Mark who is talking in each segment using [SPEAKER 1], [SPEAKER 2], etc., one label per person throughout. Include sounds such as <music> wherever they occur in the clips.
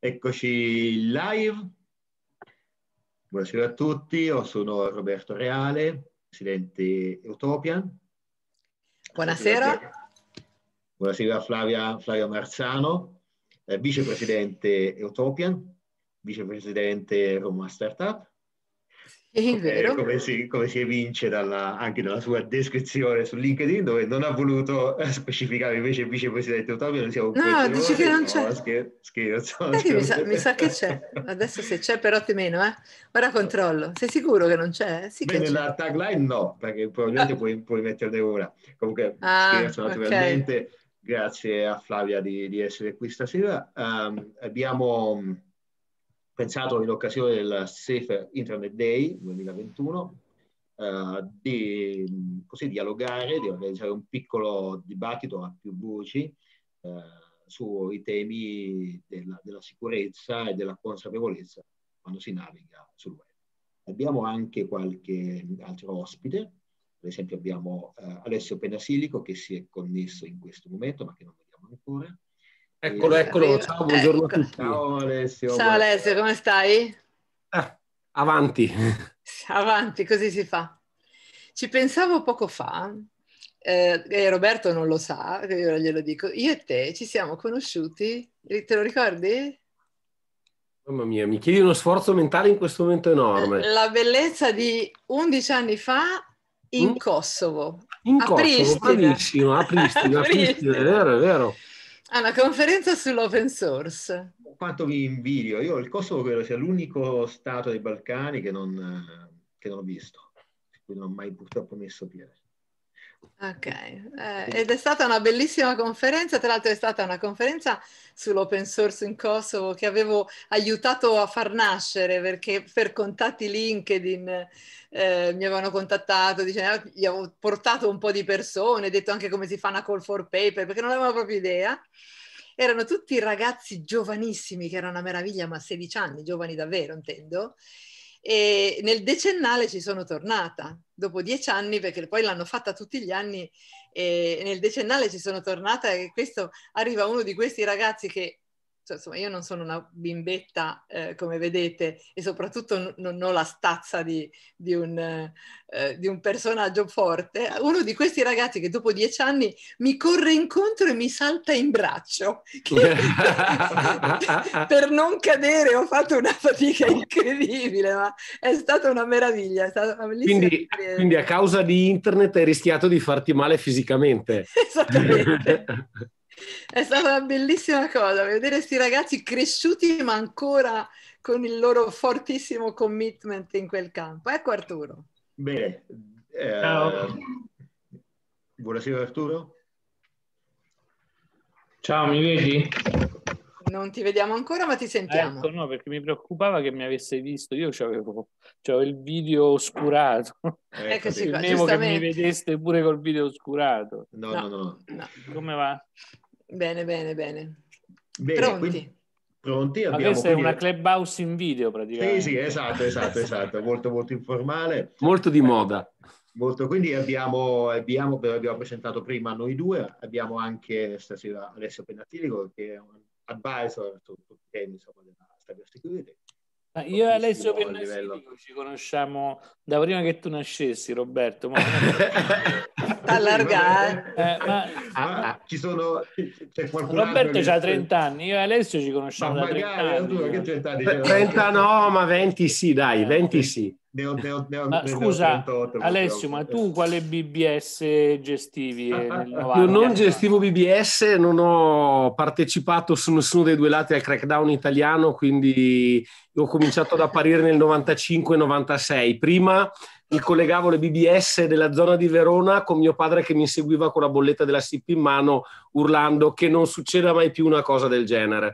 [SPEAKER 1] Eccoci live. Buonasera a tutti, io sono Roberto Reale, presidente Utopian. Buonasera. Buonasera Flavia, Flavia Marzano, eh, vicepresidente Utopian, vicepresidente Roma Startup. È vero. come, si, come, si, evince dalla, anche dalla sua descrizione su LinkedIn, dove non ha voluto eh, specificare invece il vicepresidente Ottavio. Non siamo no, dici che non c'è. No, scherzo. scherzo, scherzo. Mi, sa, mi, sa, che
[SPEAKER 2] c'è. Adesso se c'è, però te meno. Eh. Ora controllo. Sei sicuro che non c'è? Sì Beh, nella
[SPEAKER 1] c'è. tagline no, perché probabilmente ah. puoi, puoi metterne ora. Comunque, ah, scherzo naturalmente. Okay. Grazie a Flavia di, di essere qui stasera. Um, abbiamo pensato in occasione del Safe Internet Day 2021, eh, di così dialogare, di organizzare un piccolo dibattito a più voci eh, sui temi della, della sicurezza e della consapevolezza quando si naviga sul web. Abbiamo anche qualche altro ospite, per esempio abbiamo eh, Alessio Penasilico che si è connesso in questo momento ma che non vediamo ancora, Eccolo, eccolo. Ciao, buongiorno ecco. a tutti.
[SPEAKER 3] Ciao Alessio. Ciao
[SPEAKER 2] Alessio, come stai?
[SPEAKER 3] Eh, avanti. <laughs>
[SPEAKER 2] Avanti, così si fa. Ci pensavo poco fa, eh, e Roberto non lo sa, io glielo dico, io e te ci siamo conosciuti, te lo ricordi?
[SPEAKER 3] Mamma mia, mi chiedi uno sforzo mentale in questo momento enorme. Eh,
[SPEAKER 2] la bellezza di 11 anni fa in mm? Kosovo. In Kosovo, bravissimo,
[SPEAKER 3] a Pristina, a <laughs> Pristina, è vero, è vero.
[SPEAKER 2] Ah, una conferenza sull'open source.
[SPEAKER 1] Quanto vi invidio. Io il Kosovo credo sia l'unico stato dei Balcani che non, eh, che non ho visto, su cui non ho mai purtroppo messo piede.
[SPEAKER 2] Ok, eh, ed è stata una bellissima conferenza, tra l'altro è stata una conferenza sull'open source in Kosovo che avevo aiutato a far nascere perché per contatti LinkedIn eh, mi avevano contattato, dicevo, ah, gli avevo portato un po' di persone, detto anche come si fa una call for paper perché non avevo proprio idea. Erano tutti ragazzi giovanissimi, che era una meraviglia, ma 16 anni, giovani davvero intendo e nel decennale ci sono tornata dopo dieci anni perché poi l'hanno fatta tutti gli anni e nel decennale ci sono tornata e questo arriva uno di questi ragazzi che cioè, insomma, io non sono una bimbetta, eh, come vedete, e soprattutto non ho la stazza di, di, un, eh, di, un, personaggio forte. Uno di questi ragazzi che dopo dieci anni mi corre incontro e mi salta in braccio. <laughs> Che, per non cadere ho fatto una fatica incredibile, ma è stata una meraviglia. È stata una quindi, quindi
[SPEAKER 3] a causa di internet hai rischiato di farti male fisicamente. <laughs>
[SPEAKER 2] Esattamente. <laughs> È stata una bellissima cosa vedere questi ragazzi cresciuti ma ancora con il loro fortissimo commitment in quel campo. Ecco Arturo.
[SPEAKER 1] Bene. Eh, Ciao. Buonasera Arturo. Ciao, mi vedi?
[SPEAKER 2] Non ti vediamo ancora, ma ti sentiamo. Ecco,
[SPEAKER 4] no, perché mi preoccupava che mi avesse visto. Io avevo, il video oscurato. Eccoci ecco, qua, Temevo che mi vedeste pure col video oscurato. No, no, no. no. no. Come
[SPEAKER 2] va? Bene, bene, bene.
[SPEAKER 4] bene pronti?
[SPEAKER 1] Quindi, pronti? Abbiamo questa quindi... è una clubhouse in video praticamente. Sì, sì, esatto, esatto, esatto. molto, molto informale. Molto di moda. Molto, quindi abbiamo, abbiamo, abbiamo, presentato prima noi due, abbiamo anche stasera Alessio Penatilico che è un advisor su tutti i temi della cyber security
[SPEAKER 4] Ah, io e Alessio Pennasini ci conosciamo da prima che tu nascessi, Roberto. Ma... <laughs> allargare. Eh, ma... ah, ah, ci sono... C'è Roberto che... ha 30 anni, io e Alessio ci conosciamo ma da magari, 30 anni. Tu, 30 anni 30
[SPEAKER 3] no, ma 20 sì, dai, 20 sì. Ne
[SPEAKER 1] ho, ne ho, ne ho, ma
[SPEAKER 4] scusa, 38, Alessio, ma tu quale BBS gestivi? Io non gestivo
[SPEAKER 3] BBS, non ho partecipato su nessuno dei due lati al crackdown italiano, quindi ho cominciato ad apparire nel 95-96. Prima mi collegavo le BBS della zona di Verona con mio padre che mi seguiva con la bolletta della SIP in mano, urlando che non succeda mai più una cosa del genere.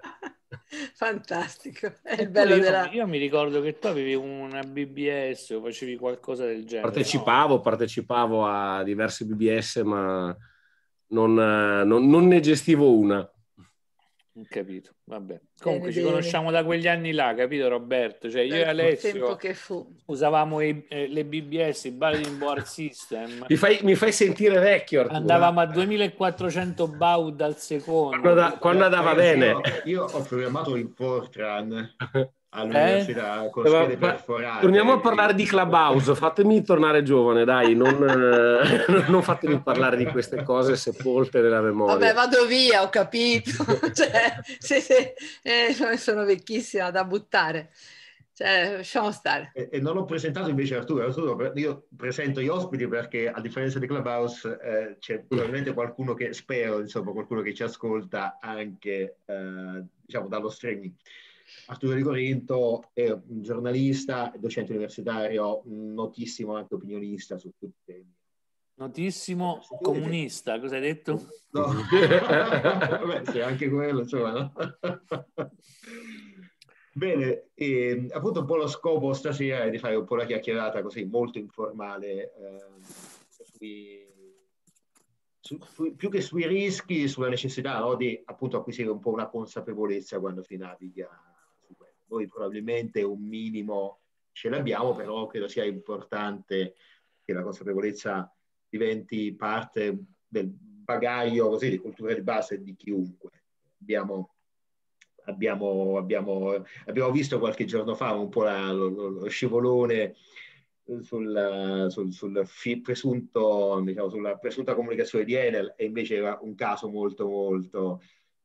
[SPEAKER 2] <laughs> Fantastico,
[SPEAKER 4] è il bello io, della... io mi ricordo che tu avevi una BBS o facevi qualcosa del genere. Partecipavo,
[SPEAKER 3] no? partecipavo a diverse BBS, ma non, non, non ne gestivo una. Capito, vabbè. Comunque bene, ci bene.
[SPEAKER 4] conosciamo da quegli anni là, capito Roberto? Cioè io e Alessio usavamo i, eh, le BBS, i Baldwin Board System. Mi fai,
[SPEAKER 3] mi fai, sentire vecchio, Arturo. Andavamo
[SPEAKER 4] a 2400 baud al secondo. Quando, da, quando andava bene. Io,
[SPEAKER 1] io ho programmato il Fortran <laughs> all'università eh? con schede perforate. Torniamo
[SPEAKER 3] a eh, parlare di Clubhouse, fatemi tornare giovane, dai, non, <laughs> non fatemi parlare di queste cose sepolte nella memoria. Vabbè,
[SPEAKER 2] vado via, ho capito. <laughs> cioè, sì, sì, eh, sono vecchissima da buttare. Cioè, lasciamo stare.
[SPEAKER 1] E, e, non ho presentato invece Arturo. Arturo, io presento gli ospiti perché a differenza di Clubhouse eh, c'è probabilmente qualcuno che, spero, insomma, qualcuno che ci ascolta anche, eh, diciamo, dallo streaming. Arturo Di Corinto è un giornalista, docente universitario, notissimo anche opinionista su tutti i temi. Notissimo comunista, cosa hai detto? No, <laughs> Vabbè, sì, anche quello, insomma. no? <laughs> Bene, e, ehm, appunto un po' lo scopo stasera è di fare un po' la chiacchierata così molto informale eh, sui, su, su, più che sui rischi, sulla necessità no, di appunto acquisire un po' una consapevolezza quando si naviga noi probabilmente un minimo ce l'abbiamo, però credo sia importante che la consapevolezza diventi parte del bagaglio così, di cultura di base di chiunque. Abbiamo, abbiamo, abbiamo, abbiamo visto qualche giorno fa un po' la, lo, lo scivolone sul, sul, sul presunto, diciamo, sulla presunta comunicazione di Enel e invece era un caso molto molto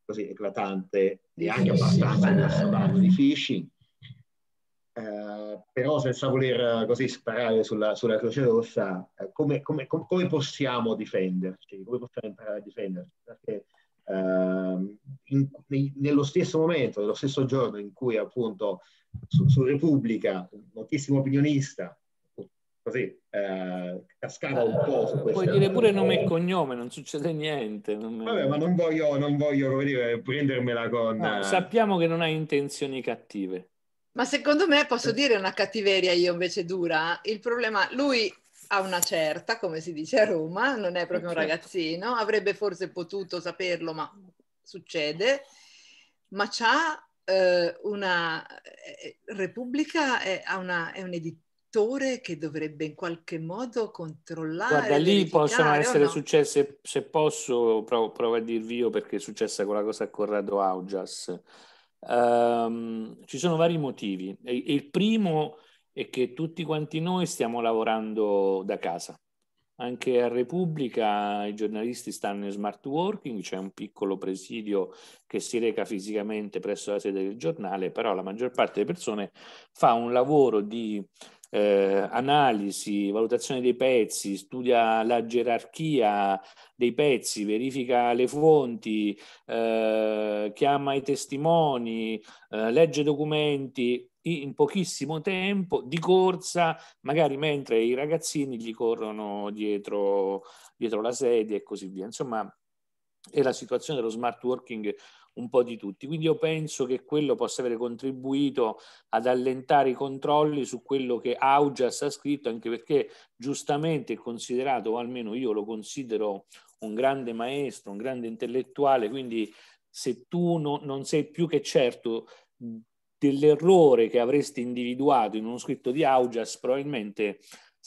[SPEAKER 1] così eclatante e anche abbastanza inassurato di phishing. Eh, però senza voler eh, così sparare sulla, sulla Croce Rossa, eh, come, come, come, possiamo difenderci? Come possiamo imparare a difenderci? Perché eh, in, in, nello stesso momento, nello stesso giorno in cui appunto su, su Repubblica un notissimo opinionista così eh, cascava un po' su eh, Puoi dire pure nome e cognome, non succede niente. Non... Vabbè, ma non voglio, non voglio come dire, prendermela con... No,
[SPEAKER 4] eh, sappiamo che non hai intenzioni cattive.
[SPEAKER 2] Ma secondo me posso dire una cattiveria io invece dura. Il problema, lui ha una certa, come si dice a Roma, non è proprio un certo. ragazzino, avrebbe forse potuto saperlo, ma succede, ma c'ha eh, una... Eh, Repubblica è, è un edit- direttore che dovrebbe in qualche modo controllare. Guarda, lì possono essere no?
[SPEAKER 4] successe, se posso, provo, provo, a dirvi io perché è successa quella cosa a Corrado Augias. Um, ci sono vari motivi. Il primo è che tutti quanti noi stiamo lavorando da casa. Anche a Repubblica i giornalisti stanno in smart working, c'è un piccolo presidio che si reca fisicamente presso la sede del giornale, però la maggior parte delle persone fa un lavoro di eh, analisi, valutazione dei pezzi, studia la gerarchia dei pezzi, verifica le fonti, eh, chiama i testimoni, eh, legge documenti in pochissimo tempo di corsa, magari mentre i ragazzini gli corrono dietro, dietro la sedia e così via. Insomma, è la situazione dello smart working un po' di tutti. Quindi io penso che quello possa avere contribuito ad allentare i controlli su quello che Augias ha scritto, anche perché giustamente è considerato, o almeno io lo considero, un grande maestro, un grande intellettuale, quindi se tu no, non sei più che certo dell'errore che avresti individuato in uno scritto di Augias, probabilmente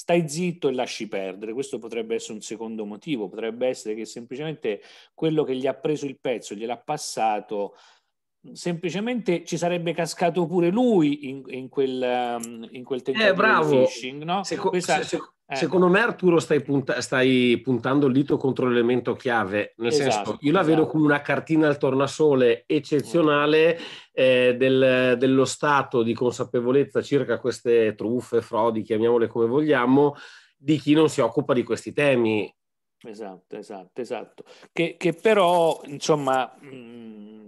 [SPEAKER 4] stai zitto e lasci perdere. Questo potrebbe essere un secondo motivo, potrebbe essere che semplicemente quello che gli ha preso il pezzo, gliel'ha passato, semplicemente ci sarebbe cascato pure lui in, in, quel, um, in quel tentativo eh, bravo. di phishing, no? Se, Questa... se, se, eh, Secondo
[SPEAKER 3] me Arturo stai, punta- stai, puntando il dito contro l'elemento chiave, nel esatto, senso io la esatto. vedo come una cartina al tornasole eccezionale mm. eh, del, dello stato di consapevolezza circa queste truffe, frodi, chiamiamole come vogliamo, di chi non si occupa di questi temi. Esatto, esatto, esatto. Che, che però, insomma, mh, mm,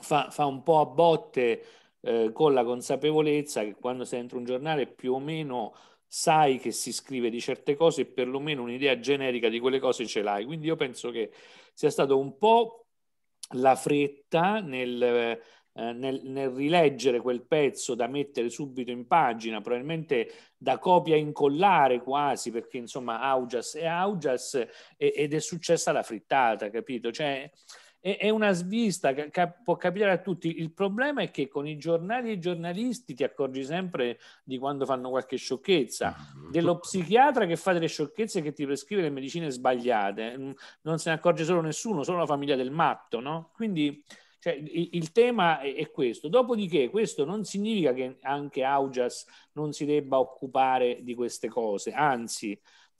[SPEAKER 3] fa,
[SPEAKER 4] fa, un po' a botte eh, con la consapevolezza che quando si entra un giornale più o meno sai che si scrive di certe cose e perlomeno un'idea generica di quelle cose ce l'hai. Quindi io penso che sia stato un po' la fretta nel, eh, nel, nel rileggere quel pezzo da mettere subito in pagina, probabilmente da copia incollare quasi, perché insomma Augas è Augas ed è successa la frittata, capito? Cioè, è, una svista che può capitare a tutti. Il problema è che con i giornali e i giornalisti ti accorgi sempre di quando fanno qualche sciocchezza, ah, dello psichiatra che fa delle sciocchezze che ti prescrive le medicine sbagliate, mm, non se ne accorge solo nessuno, solo la famiglia del matto, no? Quindi cioè, il, tema è, questo. Dopodiché, questo non significa che anche Augas non si debba occupare di queste cose, anzi,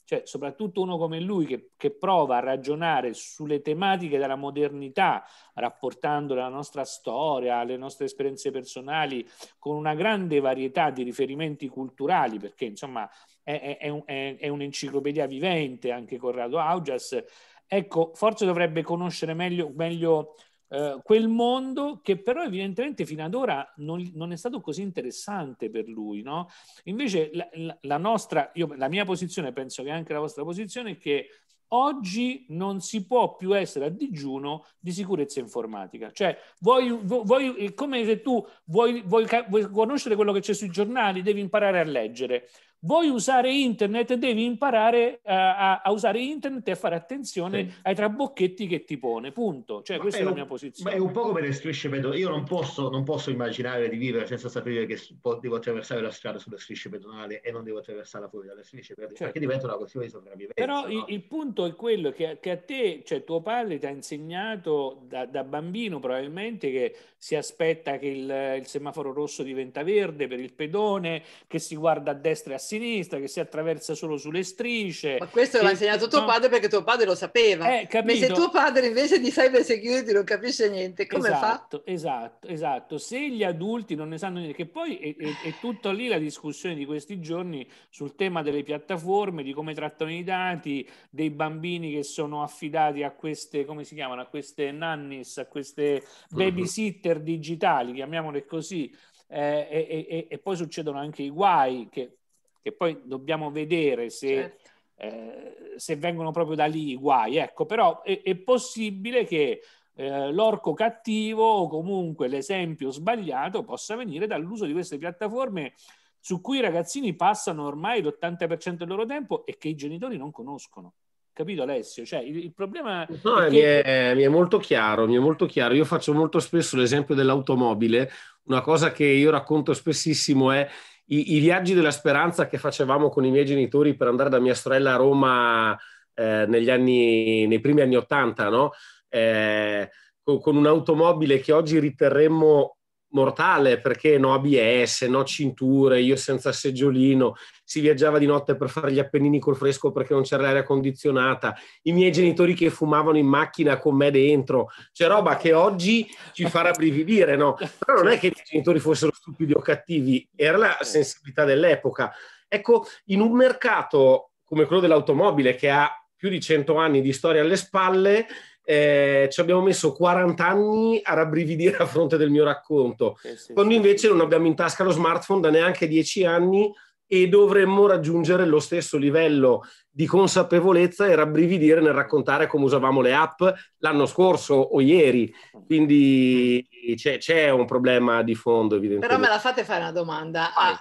[SPEAKER 4] cioè soprattutto uno come lui che, che, prova a ragionare sulle tematiche della modernità, rapportando la nostra storia, le nostre esperienze personali con una grande varietà di riferimenti culturali, perché insomma è, è, è, è un'enciclopedia vivente anche Corrado Augias. Ecco, forse dovrebbe conoscere meglio, meglio eh, quel mondo che però evidentemente fino ad ora non, non è stato così interessante per lui. No? Invece la, la, nostra, io, la mia posizione, penso che anche la vostra posizione, è che Oggi non si può più essere a digiuno di sicurezza informatica. Cioè, vuoi, vuoi, è come se tu vuoi, vuoi, vuoi conoscere quello che c'è sui giornali, devi imparare a leggere vuoi usare internet, devi imparare eh, a, a, usare internet e a fare attenzione sì.
[SPEAKER 1] ai trabocchetti
[SPEAKER 4] che ti pone,
[SPEAKER 1] punto. Cioè, ma questa è, è la un, mia posizione. Ma è un po' come le strisce pedonali. Io non posso, non posso, immaginare di vivere senza sapere che devo attraversare la strada sulle strisce pedonali e non devo attraversarla fuori dalle strisce pedonali, certo. perché diventa una questione di sopravvivenza. Però no? il,
[SPEAKER 4] il, punto è quello che, che, a te, cioè tuo padre ti ha insegnato da, da bambino probabilmente che si aspetta che il, il semaforo rosso diventa verde per il pedone, che si guarda a destra e a sinistra sinistra, che si attraversa solo sulle strisce. Ma questo che... l'ha insegnato tuo no. padre perché tuo padre lo sapeva. Eh, Ma se tuo
[SPEAKER 2] padre invece di cyber security non capisce niente, come esatto,
[SPEAKER 4] fa? Esatto, esatto. Se gli adulti non ne sanno niente, che poi è, è, è tutto lì la discussione di questi giorni sul tema delle piattaforme, di come trattano i dati, dei bambini che sono affidati a queste, come si chiamano, a queste nannis, a queste
[SPEAKER 3] mhm. babysitter
[SPEAKER 4] digitali, chiamiamole così. Eh, e, e, e, poi succedono anche i guai che che poi dobbiamo vedere se, certo. eh, se vengono proprio da lì i guai, ecco, però è, è possibile che eh, l'orco cattivo o comunque l'esempio sbagliato possa venire dall'uso di queste piattaforme su cui i ragazzini passano ormai l'80% del loro tempo e che i genitori non conoscono capito Alessio? Cioè, il, il problema no, è, che... mi è,
[SPEAKER 3] mi è molto chiaro, mi è molto chiaro. Io faccio molto spesso l'esempio dell'automobile. Una cosa che io racconto spessissimo è i, i, viaggi della speranza che facevamo con i miei genitori per andare da mia sorella a Roma eh, negli anni, nei primi anni Ottanta, no? Eh, con, con un'automobile che oggi riterremmo mortale perché no ABS, no cinture, io senza seggiolino, si viaggiava di notte per fare gli appennini col fresco perché non c'era l'aria condizionata, i miei genitori che fumavano in macchina con me dentro, cioè roba che oggi ci fa rabbrividire, no? Però non è che i genitori fossero stupidi o cattivi, era la sensibilità dell'epoca. Ecco, in un mercato come quello dell'automobile che ha più di 100 anni di storia alle spalle, eh, ci abbiamo messo 40 anni a rabbrividire a fronte del mio racconto, eh sì, quando invece non abbiamo in tasca lo smartphone da neanche 10 anni e dovremmo raggiungere lo stesso livello di consapevolezza e rabbrividire nel raccontare come usavamo le app l'anno scorso o ieri. Quindi c'è, c'è un problema di fondo, evidentemente. Però
[SPEAKER 2] me la fate fare una domanda. Ah,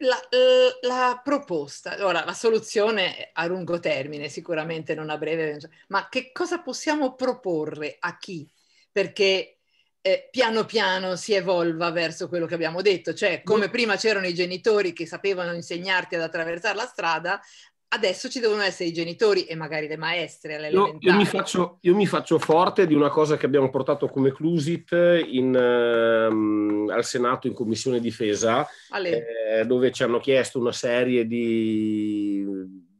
[SPEAKER 2] la, eh, la, proposta, allora la soluzione a lungo termine, sicuramente non a breve, ma che cosa possiamo proporre a chi? Perché eh, piano piano si evolva verso quello che abbiamo detto, cioè come prima c'erano i genitori che sapevano insegnarti ad attraversare la strada, adesso ci devono essere i genitori e magari le maestre alle no, io, mi
[SPEAKER 3] faccio, io, mi faccio, forte di una cosa che abbiamo portato come Clusit in, ehm, al Senato in Commissione Difesa, eh, dove ci hanno chiesto una serie di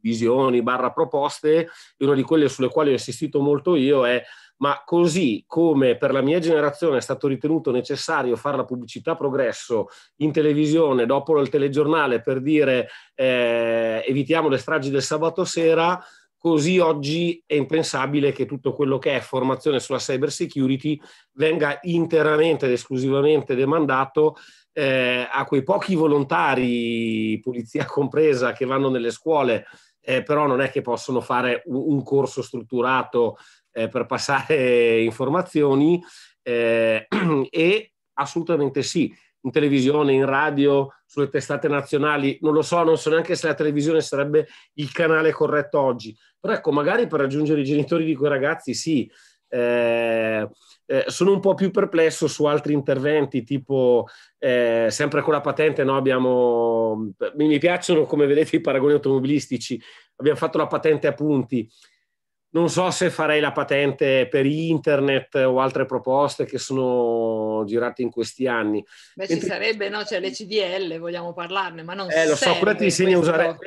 [SPEAKER 3] visioni, barra proposte, e una di quelle sulle quali ho insistito molto io è ma così come per la mia generazione è stato ritenuto necessario fare la pubblicità progresso in televisione dopo il telegiornale per dire eh, evitiamo le stragi del sabato sera, così oggi è impensabile che tutto quello che è formazione sulla cyber security venga interamente ed esclusivamente demandato eh, a quei pochi volontari, polizia compresa, che vanno nelle scuole eh, però non è che possono fare un, corso strutturato eh, per passare <laughs> informazioni eh, <clears throat> e assolutamente sì, in televisione, in radio, sulle testate nazionali, non lo so, non so neanche se la televisione sarebbe il canale corretto oggi, però ecco, magari per raggiungere i genitori di quei ragazzi sì. Eh, eh, sono un po' più perplesso su altri interventi, tipo eh, sempre con la patente, no? abbiamo, mi piacciono come vedete i paragoni automobilistici, abbiamo fatto la patente a punti, non so se farei la patente per internet o altre proposte che sono girate in questi anni.
[SPEAKER 2] Beh, Mentre... ci sarebbe, no? C'è l'ECDL, vogliamo parlarne, ma non so. Eh, lo so, quella ti
[SPEAKER 3] insegna a usare,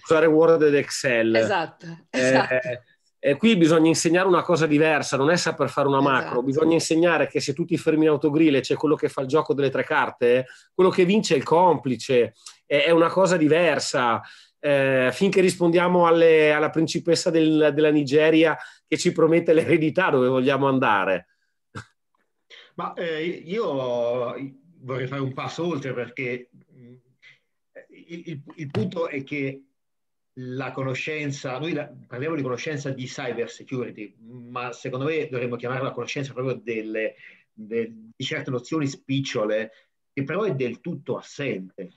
[SPEAKER 3] usare, Word ed Excel. Esatto, eh, <laughs> esatto. Eh, eh, qui bisogna insegnare una cosa diversa, non è saper fare una macro, esatto. bisogna insegnare che se tu ti fermi in autogrill e c'è quello che fa il gioco delle tre carte, quello che vince è il complice, è una cosa diversa eh, finché rispondiamo alle, alla principessa del, della Nigeria che ci promette l'eredità dove vogliamo andare.
[SPEAKER 1] Ma eh, io vorrei fare un passo oltre perché mm, il, il, il punto è che la conoscenza, noi la, parliamo di conoscenza di cyber security, ma secondo me dovremmo chiamarla conoscenza proprio delle, de, di certe nozioni spicciole che però è del tutto assente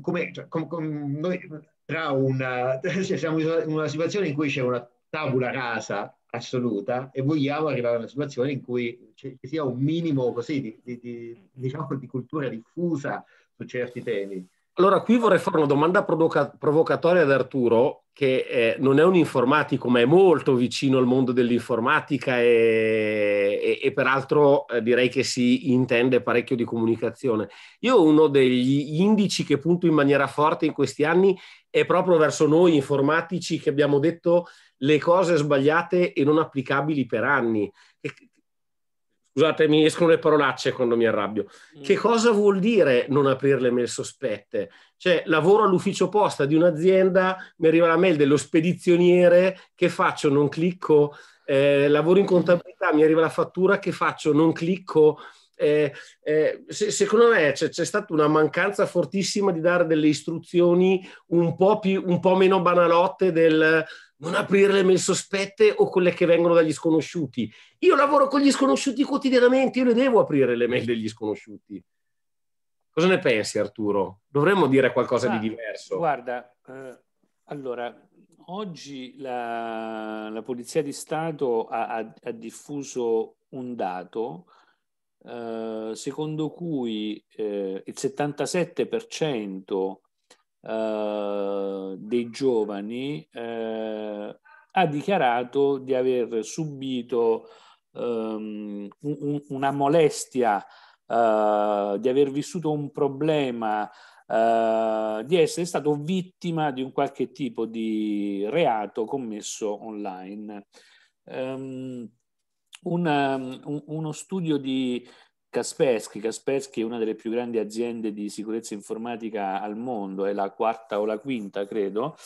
[SPEAKER 1] come, cioè, com, com, noi tra una, <laughs> cioè, siamo in una situazione in cui c'è una tavola rasa assoluta e vogliamo arrivare a una situazione in cui ci sia un minimo così di, di, di, diciamo, di cultura diffusa su certi temi.
[SPEAKER 3] Allora, qui vorrei fare una domanda provoca- provocatoria ad Arturo, che eh, non è un informatico, ma è molto vicino al mondo dell'informatica e, e, e peraltro eh, direi che si intende parecchio di comunicazione. Io uno degli indici che punto in maniera forte in questi anni è proprio verso noi informatici che abbiamo detto le cose sbagliate e non applicabili per anni. Scusate, mi escono le parolacce quando mi arrabbio. Mm. Che cosa vuol dire non aprire le mail sospette? Cioè, lavoro all'ufficio posta di un'azienda, mi arriva la mail dello spedizioniere, che faccio? Non clicco. Eh, lavoro in mm. contabilità, mi arriva la fattura, che faccio? Non clicco. Eh, eh, se, secondo me c'è, c'è, stata una mancanza fortissima di dare delle istruzioni un po, più, un po meno banalotte del non aprire le mail sospette o quelle che vengono dagli sconosciuti. Io lavoro con gli sconosciuti quotidianamente, io le devo aprire le mail degli sconosciuti. Cosa ne pensi Arturo? Dovremmo dire qualcosa ah, di
[SPEAKER 4] diverso. Guarda, eh, allora, oggi la, la, Polizia di Stato ha, ha, ha diffuso un dato eh, secondo cui eh, il 77% eh, dei giovani eh, ha dichiarato di aver subito ehm, un, una molestia, eh, di aver vissuto un problema, eh, di essere stato vittima di un qualche tipo di reato commesso online. Um, ehm, una, ehm, uno studio di Kaspersky. Kaspersky è una delle più grandi aziende di sicurezza informatica al mondo, è la quarta o la quinta, credo,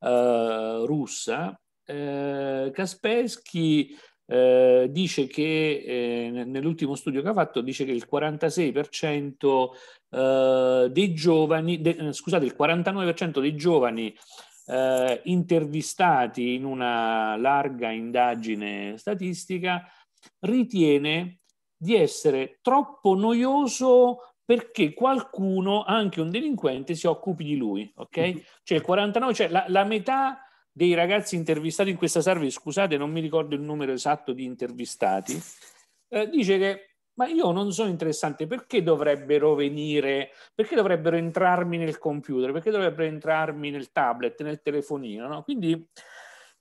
[SPEAKER 4] eh, russa. Eh, Kaspersky eh, dice che eh, nell'ultimo studio che ha fatto dice che il 46% eh, dei giovani, de, eh, scusate, il 49% dei giovani intervistati in una larga indagine statistica ritiene di essere troppo noioso perché qualcuno, anche un delinquente, si occupi di lui, ok? Mhm. Cioè il 49, cioè la, la metà dei ragazzi intervistati in questa survey, scusate, non mi ricordo il numero esatto di intervistati, eh, dice che ma io non sono interessante, perché dovrebbero venire, perché dovrebbero entrarmi nel computer, perché dovrebbero entrarmi nel tablet, nel telefonino, no? Quindi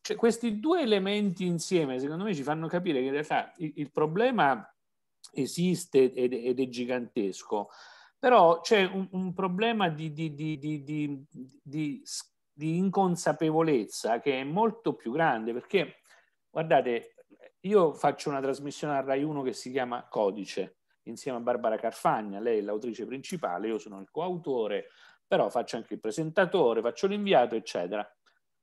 [SPEAKER 4] cioè, questi due elementi insieme, secondo me, ci fanno capire che in realtà il, il problema esiste ed, ed è gigantesco, però c'è un, un problema di, di, di, di, inconsapevolezza che è molto più grande perché, guardate, io faccio una trasmissione a Rai 1 che si chiama Codice insieme a Barbara Carfagna, lei è l'autrice principale, io sono il coautore, però faccio anche il presentatore, faccio l'inviato, eccetera.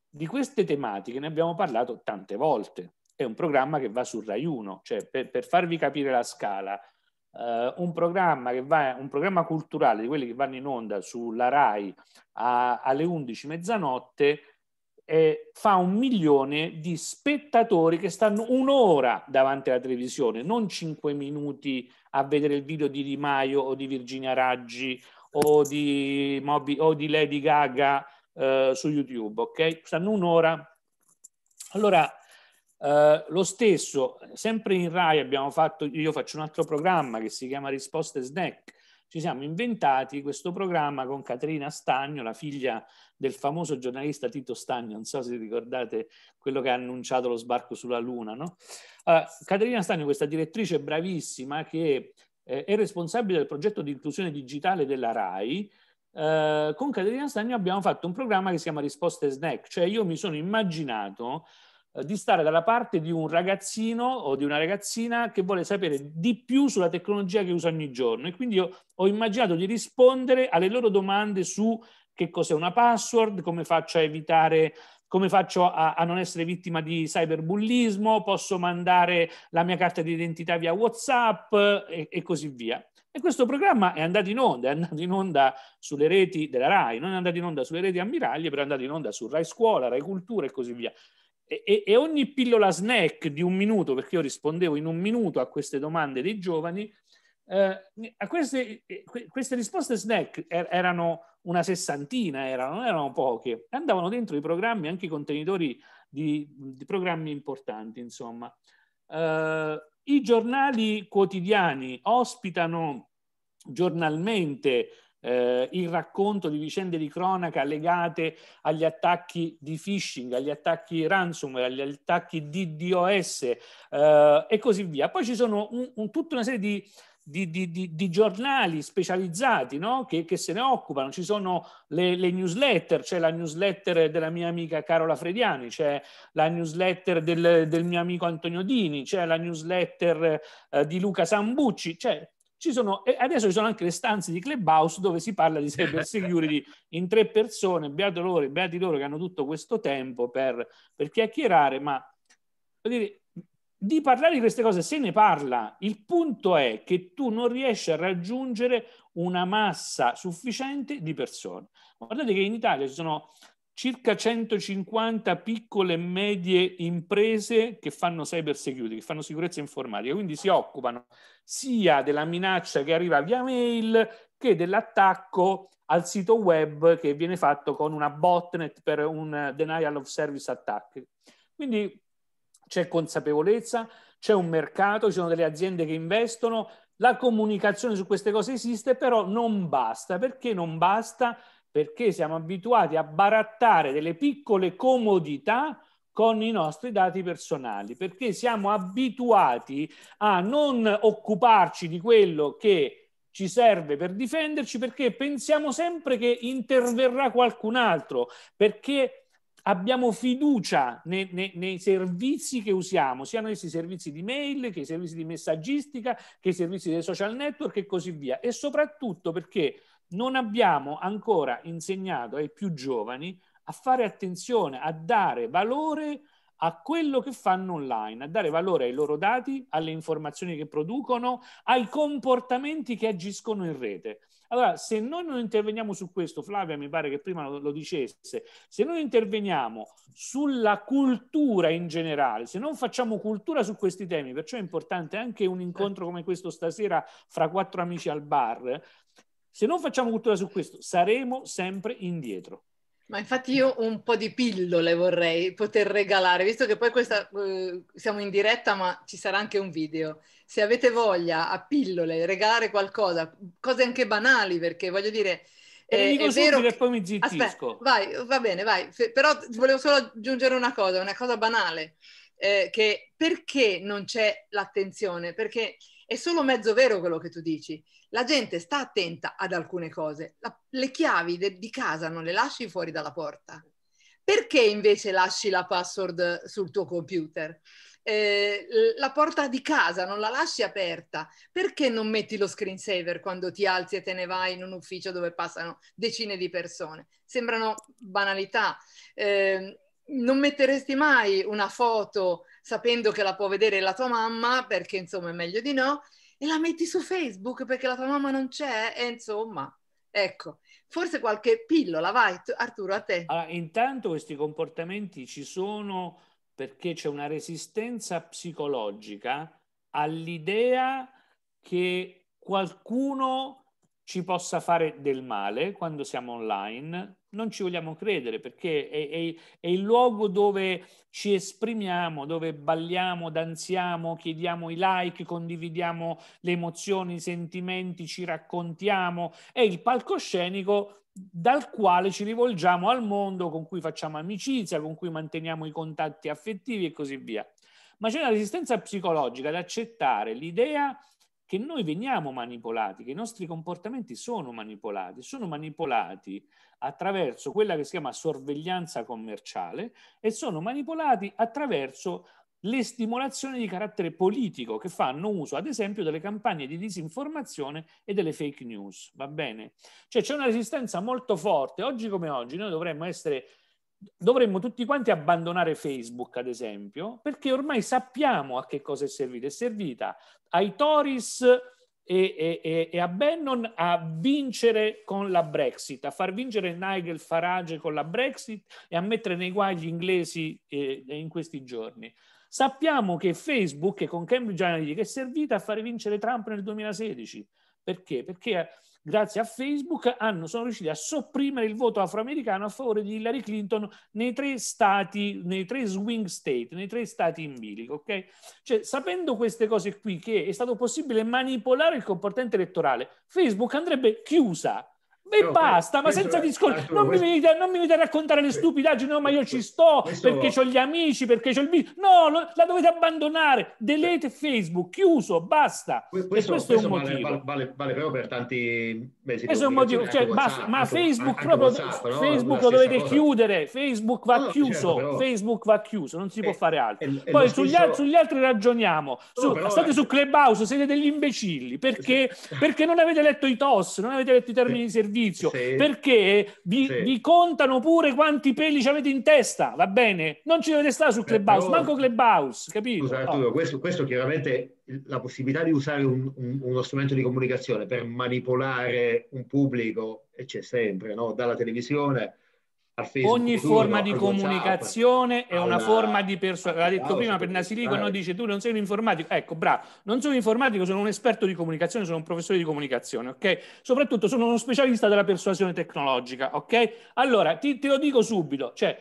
[SPEAKER 4] Di queste tematiche ne abbiamo parlato tante volte, è un programma che va su Rai 1, cioè per, per farvi capire la scala, eh, un, programma che va, un programma culturale di quelli che vanno in onda sulla Rai a, alle 11 mezzanotte eh, fa un milione di spettatori che stanno un'ora davanti alla televisione, non cinque minuti a vedere il video di Di Maio o di Virginia Raggi o di, Moby, o di Lady Gaga eh, su YouTube, ok? Stanno un'ora. Allora, eh, lo stesso, sempre in Rai abbiamo fatto, io faccio un altro programma che si chiama Risposte Snack, ci siamo inventati questo programma con Caterina Stagno, la figlia del famoso giornalista Tito Stagno, non so se ricordate quello che ha annunciato lo sbarco sulla Luna, no? Uh, Caterina Stagno, questa direttrice bravissima che eh, è responsabile del progetto di inclusione digitale della RAI, uh, con Caterina Stagno abbiamo fatto un programma che si chiama Risposte Snack, cioè io mi sono immaginato eh, di stare dalla parte di un ragazzino o di una ragazzina che vuole sapere di più sulla tecnologia che usa ogni giorno. E quindi io ho immaginato di rispondere alle loro domande su che cos'è una password, come faccio a evitare come faccio a, a, non essere vittima di cyberbullismo, posso mandare la mia carta di identità via WhatsApp e, e, così via. E questo programma è andato in onda, è andato in onda sulle reti della RAI, non è andato in onda sulle reti ammiraglie, però è andato in onda su RAI Scuola, RAI Cultura e così via e, e, ogni pillola snack di un minuto, perché io rispondevo in un minuto a queste domande dei giovani, eh, a queste, eh, queste, risposte snack er, erano una sessantina, erano, erano poche, andavano dentro i programmi, anche i contenitori di, di programmi importanti, insomma. Eh, I giornali quotidiani ospitano giornalmente eh, il racconto di vicende di cronaca legate agli attacchi di phishing, agli attacchi ransomware, agli attacchi di DOS eh, e così via. Poi ci sono un, un, tutta una serie di, di, di, di giornali specializzati no? che, che, se ne occupano, ci sono le, le, newsletter, c'è la newsletter della mia amica Carola Frediani, c'è la newsletter del, del mio amico Antonio Dini, c'è la newsletter eh, di Luca Sambucci, cioè ci sono, adesso ci sono anche le stanze di Clubhouse dove si parla di cyber <laughs> security in tre persone, beato loro, beati loro che hanno tutto questo tempo per, per chiacchierare, ma dire, di parlare di queste cose se ne parla. Il punto è che tu non riesci a raggiungere una massa sufficiente di persone. Guardate che in Italia ci sono circa 150 piccole e medie imprese che fanno cyber security, che fanno sicurezza informatica, quindi si occupano sia della minaccia che arriva via mail che dell'attacco al sito web che viene fatto con una botnet per un denial of service attack. Quindi c'è consapevolezza, c'è un mercato, ci sono delle aziende che investono, la comunicazione su queste cose esiste, però non basta. Perché non basta? perché siamo abituati a barattare delle piccole comodità con i nostri dati personali, perché siamo abituati a non occuparci di quello che ci serve per difenderci, perché pensiamo sempre che interverrà qualcun altro, perché abbiamo fiducia nei, nei, nei, servizi che usiamo, siano essi i servizi di mail, che i servizi di messaggistica, che i servizi dei social network e così via. E soprattutto perché non abbiamo ancora insegnato ai più giovani a fare attenzione, a dare valore a quello che fanno online, a dare valore ai loro dati, alle informazioni che producono, ai comportamenti che agiscono in rete. Allora, se noi non interveniamo su questo, Flavia mi pare che prima lo, lo dicesse, se noi interveniamo sulla cultura in generale, se non facciamo cultura su questi temi, perciò è importante anche un incontro come questo stasera fra quattro amici al bar, se non facciamo cultura su questo, saremo sempre indietro.
[SPEAKER 2] Ma infatti io un po' di pillole vorrei poter regalare, visto che poi questa, eh, siamo in diretta ma ci sarà anche un video. Se avete voglia a pillole regalare qualcosa, cose anche banali perché voglio dire... Eh, è vero che...
[SPEAKER 4] poi mi zittisco.
[SPEAKER 2] Aspetta, vai, va bene, vai. F- però volevo solo aggiungere una cosa, una cosa banale, eh, che perché non c'è l'attenzione? Perché è solo mezzo vero quello che tu dici. La gente sta attenta ad alcune cose. La, le chiavi de, di casa non le lasci fuori dalla porta. Perché invece lasci la password sul tuo computer? Eh, la porta di casa non la lasci aperta, perché non metti lo screensaver quando ti alzi e te ne vai in un ufficio dove passano decine di persone? Sembrano banalità. Eh, non metteresti mai una foto sapendo che la può vedere la tua mamma, perché insomma è meglio di no, e la metti su Facebook perché la tua mamma non c'è, e insomma, ecco, forse qualche pillola, vai Arturo a te.
[SPEAKER 4] Allora, intanto questi comportamenti ci sono perché c'è una resistenza psicologica all'idea che qualcuno ci possa fare del male quando siamo online, non ci vogliamo credere perché è, è, è, il luogo dove ci esprimiamo, dove balliamo, danziamo, chiediamo i like, condividiamo le emozioni, i sentimenti, ci raccontiamo. È il palcoscenico dal quale ci rivolgiamo al mondo, con cui facciamo amicizia, con cui manteniamo i contatti affettivi e così via. Ma c'è una resistenza psicologica ad accettare l'idea che noi veniamo manipolati, che i nostri comportamenti sono manipolati, sono manipolati attraverso quella che si chiama sorveglianza commerciale e sono manipolati attraverso le stimolazioni di carattere politico che fanno uso, ad esempio, delle campagne di disinformazione e delle fake news. Va bene? Cioè c'è una resistenza molto forte. Oggi come oggi noi dovremmo essere dovremmo tutti quanti abbandonare Facebook, ad esempio, perché ormai sappiamo a che cosa è servita. È servita ai Tories e, e, e, a Bannon a vincere con la Brexit, a far vincere Nigel Farage con la Brexit e a mettere nei guai gli inglesi eh, in questi giorni. Sappiamo che Facebook con Cambridge Analytica è servita a far vincere Trump nel 2016. Perché? Perché grazie a Facebook, hanno, sono riusciti a sopprimere il voto afroamericano a favore di Hillary Clinton nei tre stati, nei tre swing state, nei tre stati in bilico. Okay? Cioè, sapendo queste cose qui, che è stato possibile manipolare il comportamento elettorale, Facebook andrebbe chiusa e no, basta, ma senza discorso. Non, questo... mi, non mi venite a raccontare le stupidaggini, no, ma io ci sto questo... perché ho gli amici, perché ho il video. No, lo, la dovete abbandonare. Delete Facebook, chiuso, basta. Questo, questo è un vale, motivo. Vale,
[SPEAKER 1] vale, vale, proprio per tanti mesi. Questo è un motivo. Cioè, cioè basta, ma Facebook anche proprio WhatsApp, no? Facebook lo dovete cosa. chiudere.
[SPEAKER 4] Facebook va certo, chiuso. Certo, però... Facebook va chiuso, non si eh, può eh, fare altro.
[SPEAKER 3] Eh, Poi sugli, stesso... al, sugli,
[SPEAKER 4] altri ragioniamo. Su, però, state eh... su Clubhouse, siete degli imbecilli perché, perché non avete letto i TOS, non avete letto i termini di servizio servizio sì. perché vi, sì. vi, contano pure quanti peli ci avete in testa, va bene? Non ci dovete stare sul eh, Clubhouse, però, manco
[SPEAKER 1] Clubhouse, capito? Scusa, Arturo, oh. questo, questo, chiaramente la possibilità di usare un, un, uno strumento di comunicazione per manipolare un pubblico e eh, c'è sempre, no? dalla televisione
[SPEAKER 3] Facebook, Ogni forma di cioè, comunicazione è una, una forma
[SPEAKER 4] di persuasione.
[SPEAKER 1] L'ha detto
[SPEAKER 3] prima per Nasilico, no?
[SPEAKER 4] dice tu non sei un informatico. Ecco, bravo, non sono un informatico, sono un esperto di comunicazione, sono un professore di comunicazione, ok? Soprattutto sono uno specialista della persuasione tecnologica, ok? Allora, ti, te lo dico subito, cioè,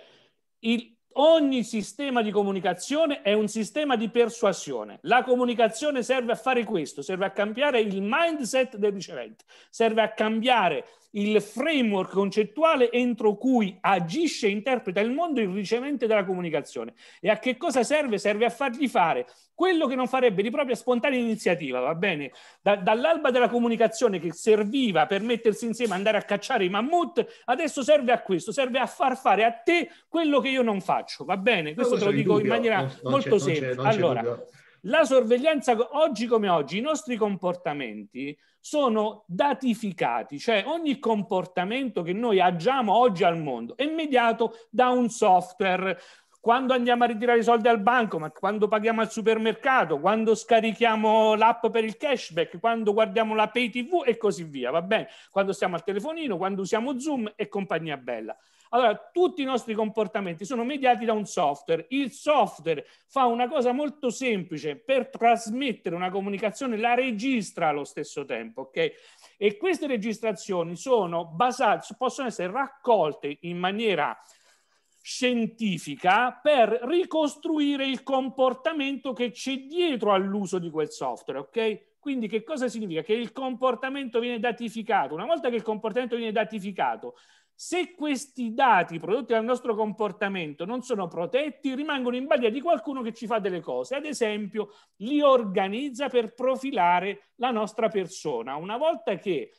[SPEAKER 4] il, ogni sistema di comunicazione è un sistema di persuasione. La comunicazione serve a fare questo, serve a cambiare il mindset del ricevente, serve a cambiare il framework concettuale entro cui agisce e interpreta il mondo il ricevente della comunicazione. E a che cosa serve? Serve a fargli fare quello che non farebbe di propria spontanea iniziativa, va bene? Da, dall'alba della comunicazione che serviva per mettersi insieme, andare a cacciare i mammut, adesso serve a questo, serve a far fare a te quello che io non faccio, va bene? Questo te lo dico dubbio. in maniera non, non molto semplice. Allora, dubbio. la sorveglianza oggi come oggi, i nostri comportamenti sono datificati, cioè ogni comportamento che noi agiamo oggi al mondo è mediato da un software quando andiamo a ritirare i soldi al banco, ma quando paghiamo al supermercato, quando scarichiamo l'app per il cashback, quando guardiamo la pay TV e così via, va bene? Quando stiamo al telefonino, quando usiamo Zoom e compagnia bella. Allora, tutti i nostri comportamenti sono mediati da un software. Il software fa una cosa molto semplice per trasmettere una comunicazione, la registra allo stesso tempo, ok? E queste registrazioni sono basate, possono essere raccolte in maniera scientifica per ricostruire il comportamento che c'è dietro all'uso di quel software, ok? Quindi che cosa significa? Che il comportamento viene datificato. Una volta che il comportamento viene datificato, se questi dati prodotti dal nostro comportamento non sono protetti, rimangono in balia di qualcuno che ci fa delle cose, ad esempio li organizza per profilare la nostra persona. Una volta che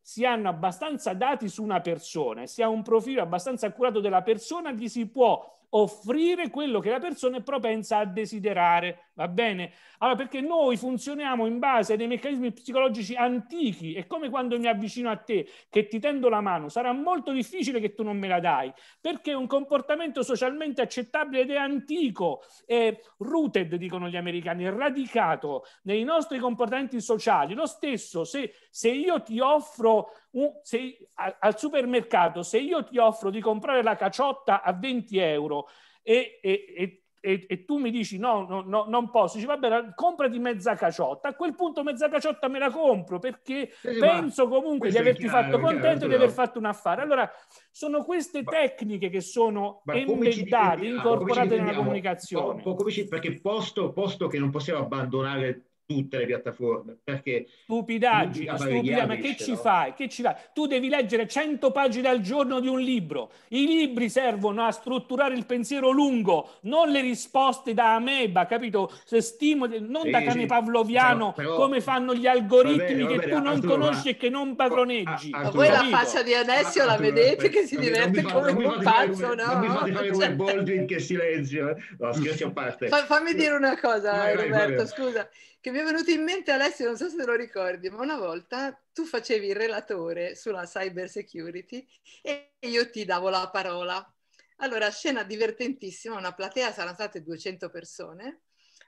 [SPEAKER 4] si hanno abbastanza dati su una persona e si ha un profilo abbastanza accurato della persona, gli si può offrire quello che la persona è propensa a desiderare Va bene? Allora, perché noi funzioniamo in base a dei meccanismi psicologici antichi. È come quando mi avvicino a te, che ti tendo la mano, sarà molto difficile che tu non me la dai, perché è un comportamento socialmente accettabile ed è antico, è rooted, dicono gli americani, è radicato nei nostri comportamenti sociali. Lo stesso, se, se io ti offro un, se, a, al supermercato, se io ti offro di comprare la caciotta a 20 euro, e, e, e, e, e, tu mi dici no, no, no non posso, dici va bene, comprati mezza caciotta, a quel punto mezza caciotta me la compro perché eh, penso comunque di averti chiaro, fatto contento chiaro, di aver fatto un affare. Allora, sono queste ma, tecniche che sono embeddate, incorporate nella
[SPEAKER 1] comunicazione. Po, po, ci, perché posto, posto che non possiamo abbandonare tutte le piattaforme. Perché
[SPEAKER 4] stupidaggine, stupida, ma che ci fai? Che ci fai? Tu devi leggere 100 pagine al giorno di un libro. I libri servono a strutturare il pensiero lungo, non le risposte da ameba, capito? Se stimoli, non sì, da cane pavloviano, però, però, come fanno gli algoritmi vabbè, vabbè, che tu non Arturo, conosci
[SPEAKER 1] ma... e che non padroneggi. A, voi la faccia
[SPEAKER 2] di Alessio la vedete che si diverte come un pazzo, no? Non mi fate fare come cioè
[SPEAKER 1] Baldwin che silenzio. No, scherzi a parte. Fammi
[SPEAKER 2] dire una cosa, Roberto, scusa che mi è venuto in mente Alessio, non so se te lo ricordi, ma una volta tu facevi il relatore sulla cyber security e io ti davo la parola. Allora, scena divertentissima, una platea, saranno state 200 persone,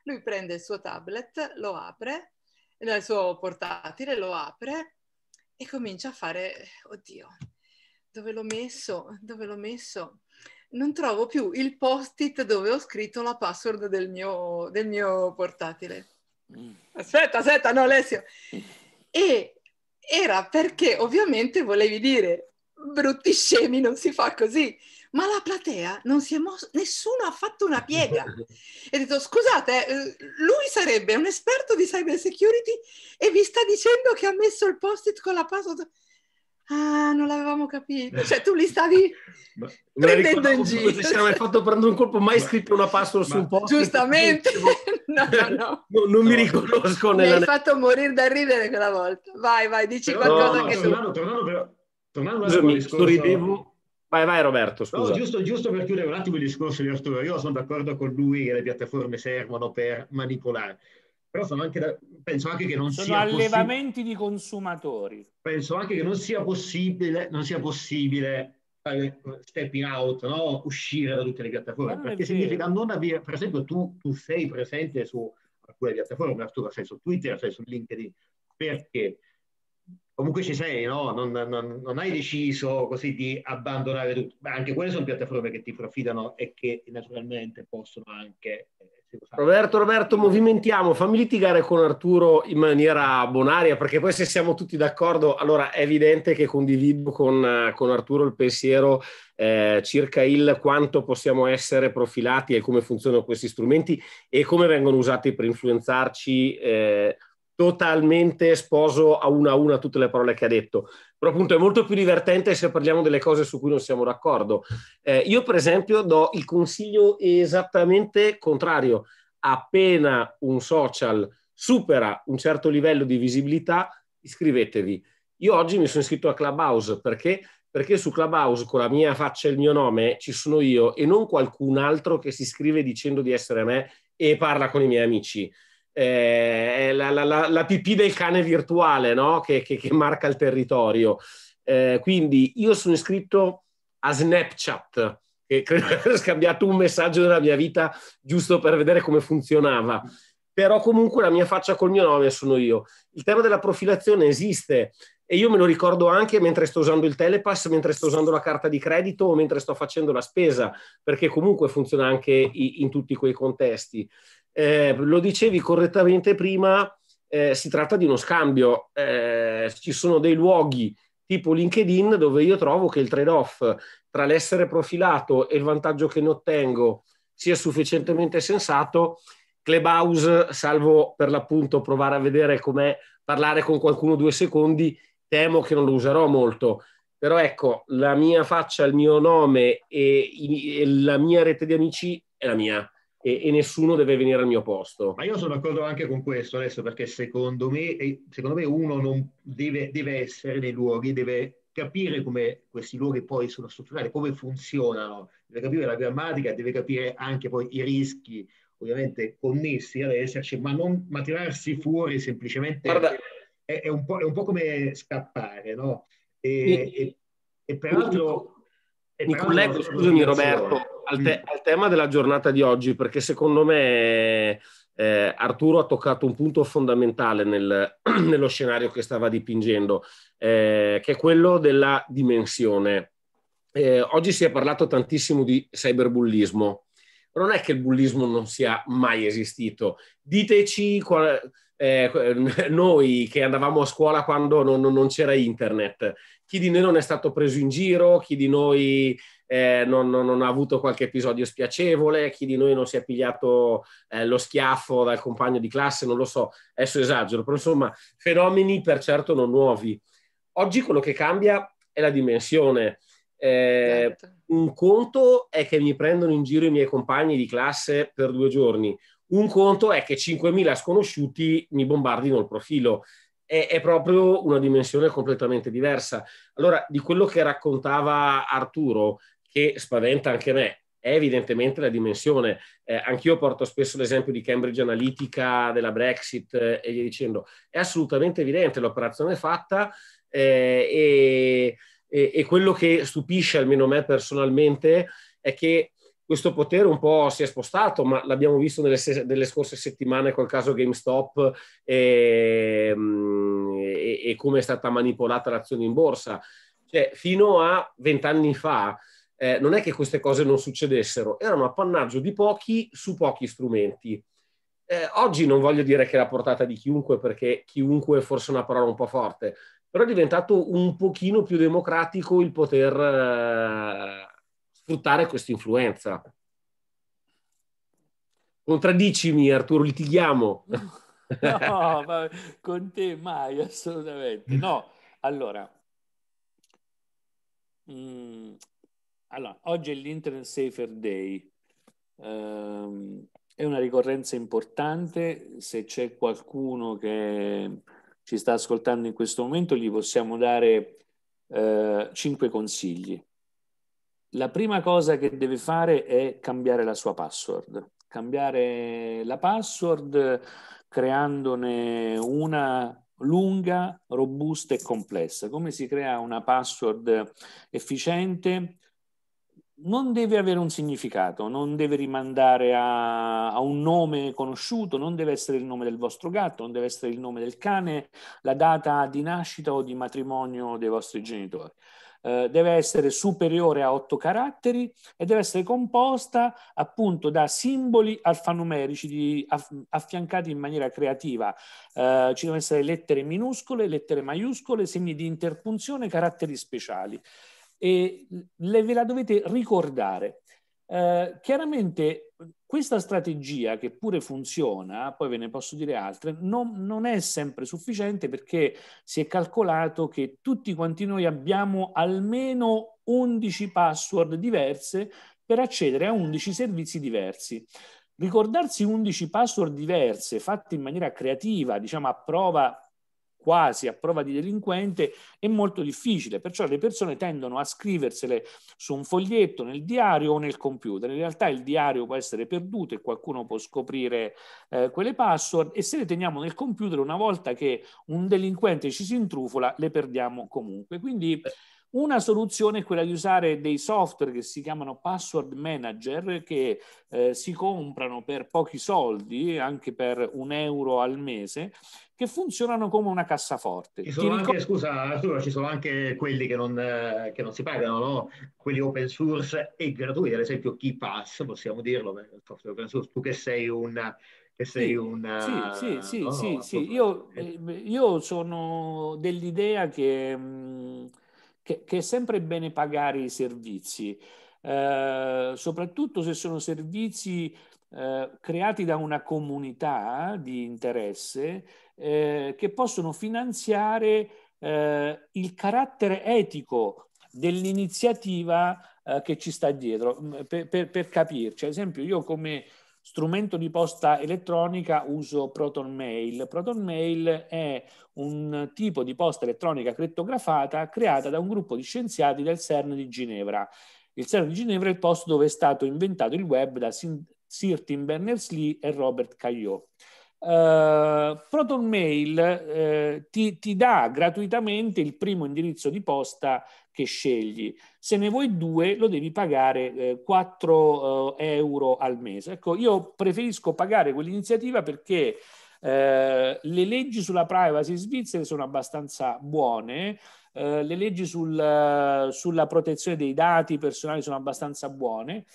[SPEAKER 2] lui prende il suo tablet, lo apre, il suo portatile, lo apre e comincia a fare, oddio, dove l'ho messo? Dove l'ho messo? non trovo più il post-it dove ho scritto la password del mio, del mio portatile. Aspetta, aspetta, no Alessio. E era perché ovviamente volevi dire, brutti scemi, non si fa così. Ma la platea non si è mossa, nessuno ha fatto una piega. E ho detto, scusate, eh, lui sarebbe un esperto di cyber security e vi sta dicendo che ha messo il post-it con la password ah, non l'avevamo capito. Cioè, tu li stavi
[SPEAKER 3] ma, prendendo in giro. Non ci siamo mai fatto prendere un colpo, mai ma, scritto una password ma, su un post. Giustamente. <laughs> no, no, no. non mi riconosco nella... Mi hai
[SPEAKER 2] fatto morire da ridere quella volta. Vai, vai, dici però,
[SPEAKER 3] qualcosa che tornando, tu... Tornando, però, tornando un attimo discorso... Ridevo... Vai, vai Roberto, scusa. Giusto,
[SPEAKER 1] giusto, per chiudere un attimo il discorso di Arturo, io sono d'accordo con lui che le piattaforme servono per manipolare però anche da, penso anche che non sono sia allevamenti di consumatori. Penso anche che non sia possibile, non sia possibile fare eh, stepping out, no? uscire da tutte le piattaforme, non perché significa non avere, per esempio tu, tu sei presente su alcune piattaforme, Arturo sei su Twitter, sei su LinkedIn, perché comunque ci sei, no? non, non, non, hai deciso così di abbandonare
[SPEAKER 3] tutto. ma anche quelle sono
[SPEAKER 1] piattaforme che ti profittano
[SPEAKER 3] e che naturalmente possono anche eh, Roberto, Roberto, movimentiamo, fammi litigare con Arturo in maniera bonaria, perché poi se siamo tutti d'accordo, allora è evidente che condivido con, con Arturo il pensiero eh, circa il quanto possiamo essere profilati e come funzionano questi strumenti e come vengono usati per influenzarci eh, totalmente sposo a una a una tutte le parole che ha detto, però appunto è molto più divertente se parliamo delle cose su cui non siamo d'accordo. Eh, io per esempio do il consiglio esattamente contrario, appena un social supera un certo livello di visibilità, iscrivetevi. Io oggi mi sono iscritto a Clubhouse perché? Perché su Clubhouse con la mia faccia e il mio nome ci sono io e non qualcun altro che si iscrive dicendo di essere me e parla con i miei amici eh, è la, la, la, la, pipì del cane virtuale no? che, che, che marca il territorio. Eh, quindi io sono iscritto a Snapchat, che credo di aver scambiato un messaggio della mia vita giusto per vedere come funzionava. Però comunque la mia faccia col mio nome sono io. Il tema della profilazione esiste e io me lo ricordo anche mentre sto usando il telepass, mentre sto usando la carta di credito o mentre sto facendo la spesa, perché comunque funziona anche in tutti quei contesti eh, lo dicevi correttamente prima, eh, si tratta di uno scambio. Eh, ci sono dei luoghi tipo LinkedIn dove io trovo che il trade-off tra l'essere profilato e il vantaggio che ne ottengo sia sufficientemente sensato. Clubhouse, salvo per l'appunto provare a vedere com'è parlare con qualcuno due secondi, temo che non lo userò molto. Però ecco, la mia faccia, il mio nome e, i, e la mia rete di amici è la mia e, e, nessuno deve venire al mio posto. Ma
[SPEAKER 1] io sono d'accordo anche con questo adesso perché secondo me, secondo me uno non deve, deve essere nei luoghi, deve capire come questi luoghi poi sono strutturati, come funzionano, deve capire la grammatica, deve capire anche poi i rischi ovviamente connessi ad esserci, ma, non, ma tirarsi fuori semplicemente è, è, un è, un po', come scappare, no? E, mi, e, e peraltro... Mi, e
[SPEAKER 3] peraltro mi collego, scusami Roberto, al, mm. te- al, tema della giornata di oggi, perché secondo me eh, Arturo ha toccato un punto fondamentale nel, <clears throat> nello scenario che stava dipingendo, eh, che è quello della dimensione. Eh, oggi si è parlato tantissimo di cyberbullismo. Non è che il bullismo non sia mai esistito. Diteci qual- eh, <laughs> noi che andavamo a scuola quando non, non c'era internet, chi di noi non è stato preso in giro, chi di noi eh, non, non, non, ha avuto qualche episodio spiacevole, chi di noi non si è pigliato eh, lo schiaffo dal compagno di classe, non lo so, adesso esagero, però insomma fenomeni per certo non nuovi. Oggi quello che cambia è la dimensione. Eh, certo. Un conto è che mi prendono in giro i miei compagni di classe per due giorni, un conto è che 5.000 sconosciuti mi bombardino il profilo. è, proprio una dimensione completamente diversa. Allora, di quello che raccontava Arturo, che spaventa anche me è evidentemente la dimensione. Eh, anch'io porto spesso l'esempio di Cambridge Analytica, della Brexit eh, e via dicendo. È assolutamente evidente, l'operazione fatta eh, e, e, e quello che stupisce almeno me personalmente è che questo potere un po' si è spostato, ma l'abbiamo visto nelle, se- nelle scorse settimane col caso GameStop e, ehm, e, e come è stata manipolata l'azione in borsa. Cioè, fino a vent'anni fa eh, non è che queste cose non succedessero, erano appannaggio di pochi su pochi strumenti. Eh, oggi non voglio dire che è la portata di chiunque, perché chiunque è forse una parola un po' forte, però è diventato un pochino più democratico il poter eh, sfruttare questa influenza. Contraddicimi, Arturo, litighiamo. <laughs>
[SPEAKER 4] No, <laughs> ma con te mai, assolutamente. No, allora, mm, allora, oggi è l'Internet Safer Day. Um, è una ricorrenza importante. Se c'è qualcuno che ci sta ascoltando in questo momento, gli possiamo dare uh, cinque consigli. La prima cosa che deve fare è cambiare la sua password. Cambiare la password creandone una lunga, robusta e complessa. Come si crea una password efficiente? non deve avere un significato, non deve rimandare a, a, un nome conosciuto, non deve essere il nome del vostro gatto, non deve essere il nome del cane, la data di nascita o di matrimonio dei vostri genitori. Eh, deve essere superiore a otto caratteri e deve essere composta appunto da simboli alfanumerici di, aff, affiancati in maniera creativa. Eh, ci devono essere lettere minuscole, lettere maiuscole, segni di interpunzione, caratteri speciali e le, ve la dovete ricordare. Eh, chiaramente questa strategia, che pure funziona, poi ve ne posso dire altre, non, non, è sempre sufficiente perché si è calcolato che tutti quanti noi abbiamo almeno 11 password diverse per accedere a 11 servizi diversi. Ricordarsi 11 password diverse fatte in maniera creativa, diciamo a prova quasi a prova di delinquente è molto difficile, perciò le persone tendono a scriversele su un foglietto, nel diario o nel computer. In realtà il diario può essere perduto e qualcuno può scoprire eh, quelle password e se le teniamo nel computer una volta che un delinquente ci si intrufola le perdiamo comunque. Quindi una soluzione è quella di usare dei software che si chiamano password manager che eh, si comprano per pochi soldi,
[SPEAKER 1] anche per un euro al mese, che
[SPEAKER 4] funzionano come una cassaforte. Ci sono, anche,
[SPEAKER 1] scusa, scusa, ci sono anche quelli che non, eh, che non si pagano, no? quelli open source e gratuiti, ad esempio KeyPass, possiamo dirlo, software open source, tu che sei un sei sì, una... Eh, sì, sì, no, sì, no, sì.
[SPEAKER 4] Io, eh. Eh, io, sono dell'idea che... Mh, mm, che, che è sempre bene pagare i servizi, eh, soprattutto se sono servizi eh, creati da una comunità di interesse eh, che possono finanziare eh, il carattere etico dell'iniziativa eh, che ci sta dietro. Mm, per, per, per capirci, ad esempio, io come Strumento di posta elettronica uso ProtonMail. ProtonMail è un tipo di posta elettronica crittografata creata da un gruppo di scienziati del CERN di Ginevra. Il CERN di Ginevra è il posto dove è stato inventato il web da Sir Tim Berners-Lee e Robert Caillot. Uh, Proton Mail eh, ti, ti, dà gratuitamente il primo indirizzo di posta che scegli. Se ne vuoi due, lo devi pagare eh, 4 eh, euro al mese. Ecco, io preferisco pagare quell'iniziativa perché eh, le leggi sulla privacy svizzere sono abbastanza buone. Eh, le leggi sul, sulla protezione dei dati personali sono abbastanza buone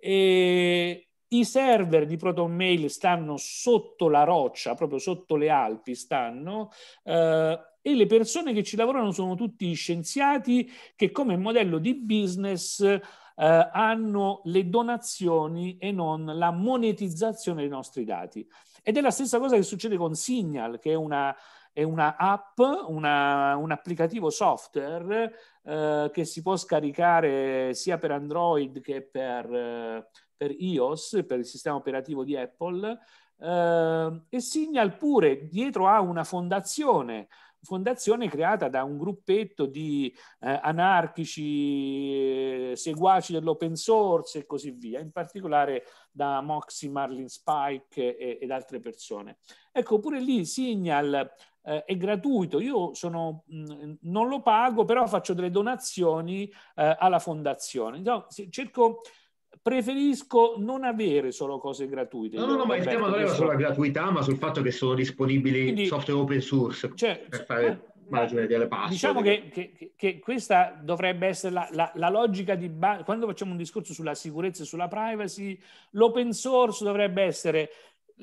[SPEAKER 4] e i server di ProtonMail stanno sotto la roccia, proprio sotto le Alpi stanno, eh, e le persone che ci lavorano sono tutti scienziati che come modello di business Uh, hanno le donazioni e non la monetizzazione dei nostri dati. Ed è la stessa cosa che succede con Signal, che è una, è una app, una, un applicativo software uh, che si può scaricare sia per Android che per, uh, per iOS, per il sistema operativo di Apple, eh, e Signal pure dietro a una fondazione fondazione creata da un gruppetto di eh, anarchici eh, seguaci dell'open source e così via, in particolare da Moxie, Marlin Spike e, ed altre persone. Ecco, pure lì Signal eh, è gratuito, io sono, mh, non lo pago, però faccio delle donazioni eh, alla fondazione. Insomma, cerco preferisco non avere solo cose gratuite. No, no, no, ma il tema non era sulla
[SPEAKER 1] gratuità, ma sul fatto che sono disponibili Quindi, software open source cioè, per fare eh, margine delle password. Diciamo che,
[SPEAKER 4] che, che, questa dovrebbe essere la, la, la logica di base. Quando facciamo un discorso sulla sicurezza e sulla privacy, l'open source dovrebbe essere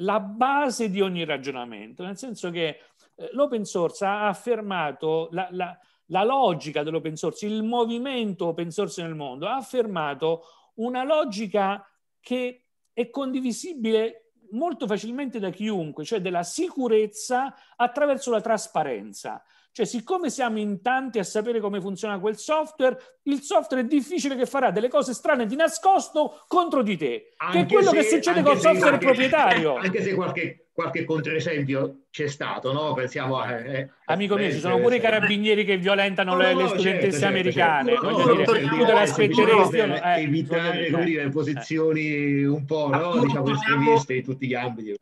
[SPEAKER 4] la base di ogni ragionamento, nel senso che eh, l'open source ha affermato la, la logica dell'open source, il movimento open source nel mondo ha affermato una logica che è condivisibile molto facilmente da chiunque, cioè della sicurezza attraverso la trasparenza. Cioè, siccome siamo in tanti a sapere come funziona quel software, il software è difficile che farà delle cose strane di nascosto contro di te. Anche che è quello se, che succede col se, software anche, proprietario. <laughs> Anche se
[SPEAKER 1] qualche, qualche controesempio c'è stato, no? Pensiamo a... Eh, eh Amico mio, ci sono pure i carabinieri che violentano no, le, le, studentesse certo, certo, americane. Certo, certo. No, dire, tu te l'aspetteresti... Eh,
[SPEAKER 3] evitare, come dire, eh. posizioni un po' no, diciamo, estremiste in tutti gli ambiti.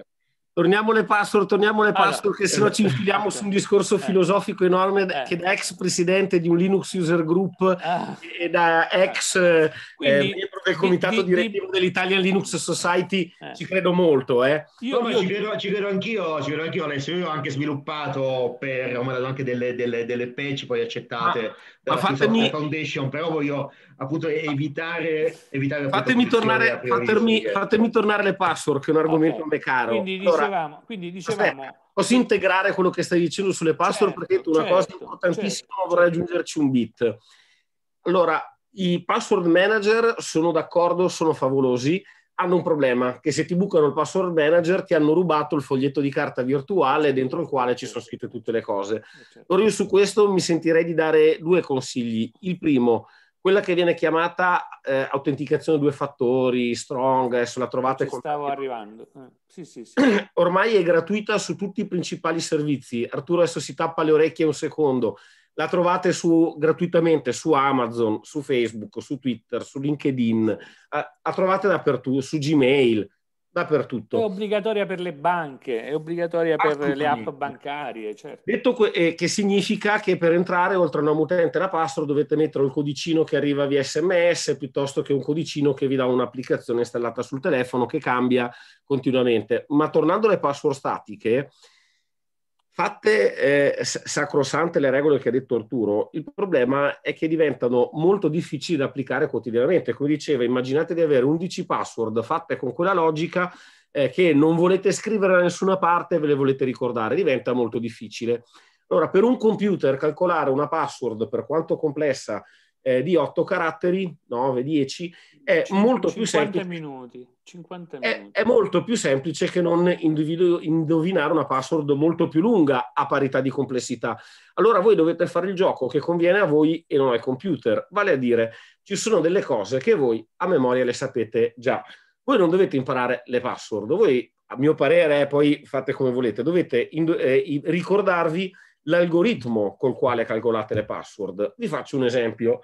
[SPEAKER 3] Torniamo alle password, torniamo alle allora, che se no ci infiliamo su un discorso eh. filosofico enorme eh. che da ex presidente di un Linux User Group ah. e da ex eh. Eh, Quindi, eh, membro del comitato di, direttivo dell'Italian Linux Society eh. ci credo molto. Io,
[SPEAKER 1] no, io... Ci, credo, ci, credo, anch'io, ci credo anch'io Alessio, io ho anche sviluppato per, ho mandato anche delle, delle, delle patch poi accettate ah ma fatemi... Foundation, però voglio appunto evitare... evitare fatemi, tornare, fatemi, fatemi,
[SPEAKER 3] tornare le password, che è un argomento okay. a me caro. Quindi dicevamo... Allora,
[SPEAKER 4] quindi dicevamo... Aspetta,
[SPEAKER 3] posso integrare quello che stai dicendo sulle password? Certo, perché tu una certo, cosa importantissima certo, vorrei certo. aggiungerci un bit. Allora, i password manager sono d'accordo, sono favolosi, hanno un problema, che se ti bucano il password manager ti hanno rubato il foglietto di carta virtuale dentro il quale ci sono scritte tutte le cose. Allora eh, certo. io su questo mi sentirei di dare due consigli. Il primo, quella che viene chiamata eh, autenticazione due fattori, strong, adesso la trovate. Ci stavo
[SPEAKER 4] arrivando. Eh. Sì, sì, sì. <clears throat>
[SPEAKER 3] Ormai è gratuita su tutti i principali servizi. Arturo adesso si tappa le orecchie un secondo la trovate su, gratuitamente su Amazon, su Facebook, su Twitter, su LinkedIn, la, trovate dappertutto, su Gmail, dappertutto. È obbligatoria per
[SPEAKER 4] le banche, è obbligatoria per le app bancarie. Certo.
[SPEAKER 3] Detto que- eh, che significa che per entrare oltre a una mutante e una password dovete mettere un codicino che arriva via sms piuttosto che un codicino che vi dà un'applicazione installata sul telefono che cambia continuamente. Ma tornando alle password statiche, fatte eh, sacrosante le regole che ha detto Arturo, il problema è che diventano molto difficili da applicare quotidianamente. Come diceva, immaginate di avere 11 password fatte con quella logica eh, che non volete scrivere da nessuna parte e ve le volete ricordare, diventa molto difficile. Allora, per un computer calcolare una password, per quanto complessa, eh, di 8 caratteri, 9, 10, è molto più semplice.
[SPEAKER 4] minuti. 50 minuti.
[SPEAKER 3] È, è molto più semplice che non indovinare una password molto più lunga a parità di complessità. Allora voi dovete fare il gioco che conviene a voi e non al computer. Vale a dire, ci sono delle cose che voi a memoria le sapete già. Voi non dovete imparare le password, voi a mio parere, eh, poi fate come volete, dovete eh, ricordarvi l'algoritmo col quale calcolate le password. Vi faccio un esempio.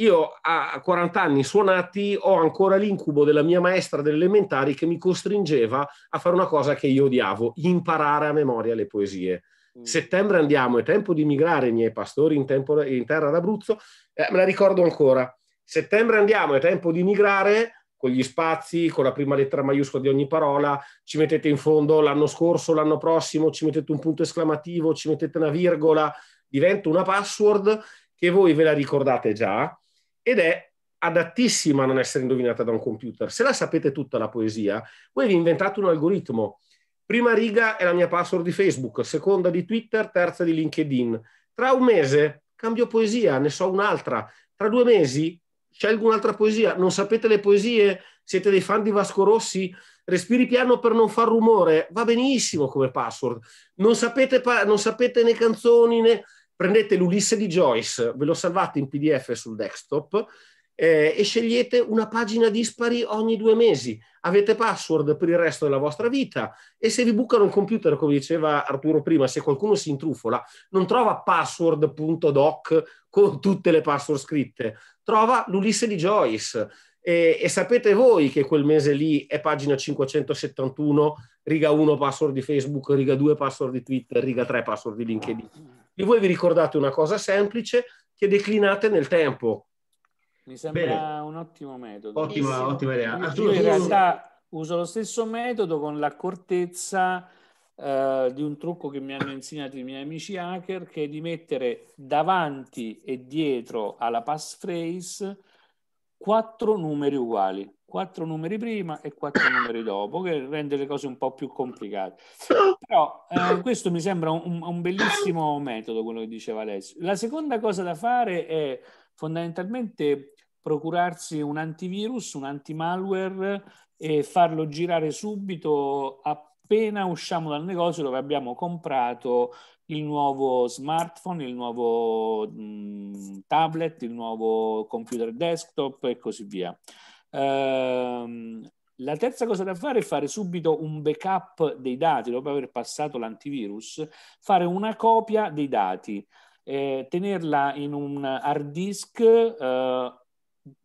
[SPEAKER 3] Io a 40 anni suonati ho ancora l'incubo della mia maestra delle elementari che mi costringeva a fare una cosa che io odiavo, imparare a memoria le poesie. Mm. Settembre andiamo, è tempo di migrare, i miei pastori in, tempo, in terra d'Abruzzo, eh, me la ricordo ancora. Settembre andiamo, è tempo di migrare con gli spazi, con la prima lettera maiuscola di ogni parola, ci mettete in fondo l'anno scorso, l'anno prossimo, ci mettete un punto esclamativo, ci mettete una virgola, diventa una password che voi ve la ricordate già ed è adattissima a non essere indovinata da un computer. Se la sapete tutta la poesia, voi vi inventate un algoritmo. Prima riga è la mia password di Facebook, seconda di Twitter, terza di LinkedIn. Tra un mese cambio poesia, ne so un'altra. Tra due mesi scelgo un'altra poesia. Non sapete le poesie? Siete dei fan di Vasco Rossi? Respiri piano per non far rumore. Va benissimo come password. Non sapete, pa- non sapete né canzoni né prendete l'Ulisse di Joyce, ve lo salvate in PDF sul desktop eh, e scegliete una pagina dispari ogni due mesi. Avete password per il resto della vostra vita e se vi bucano un computer, come diceva Arturo prima, se qualcuno si intrufola, non trova password.doc con tutte le password scritte, trova l'Ulisse di Joyce. E, e sapete voi che quel mese lì è pagina 571 riga 1 password di Facebook, riga 2 password di Twitter, riga 3 password di LinkedIn. E ah. voi vi ricordate una cosa semplice che declinate nel tempo.
[SPEAKER 4] Mi sembra Bene. un ottimo metodo. Ottima, ottima idea. Io, in realtà uso lo stesso metodo con l'accortezza eh, di un trucco che mi hanno insegnato i miei amici hacker, che è di mettere davanti e dietro alla passphrase quattro numeri uguali, quattro numeri prima e quattro <coughs> numeri dopo, che rende le cose un po' più complicate. <coughs> Però eh, questo mi sembra un, un, bellissimo metodo, quello che diceva Alessio. La seconda cosa da fare è fondamentalmente procurarsi un antivirus, un antimalware e farlo girare subito a appena usciamo dal negozio dove abbiamo comprato il nuovo smartphone, il nuovo mh, tablet, il nuovo computer desktop e così via. Ehm, la terza cosa da fare è fare subito un backup dei dati, dopo aver passato l'antivirus, fare una copia dei dati, eh, tenerla in un hard disk eh,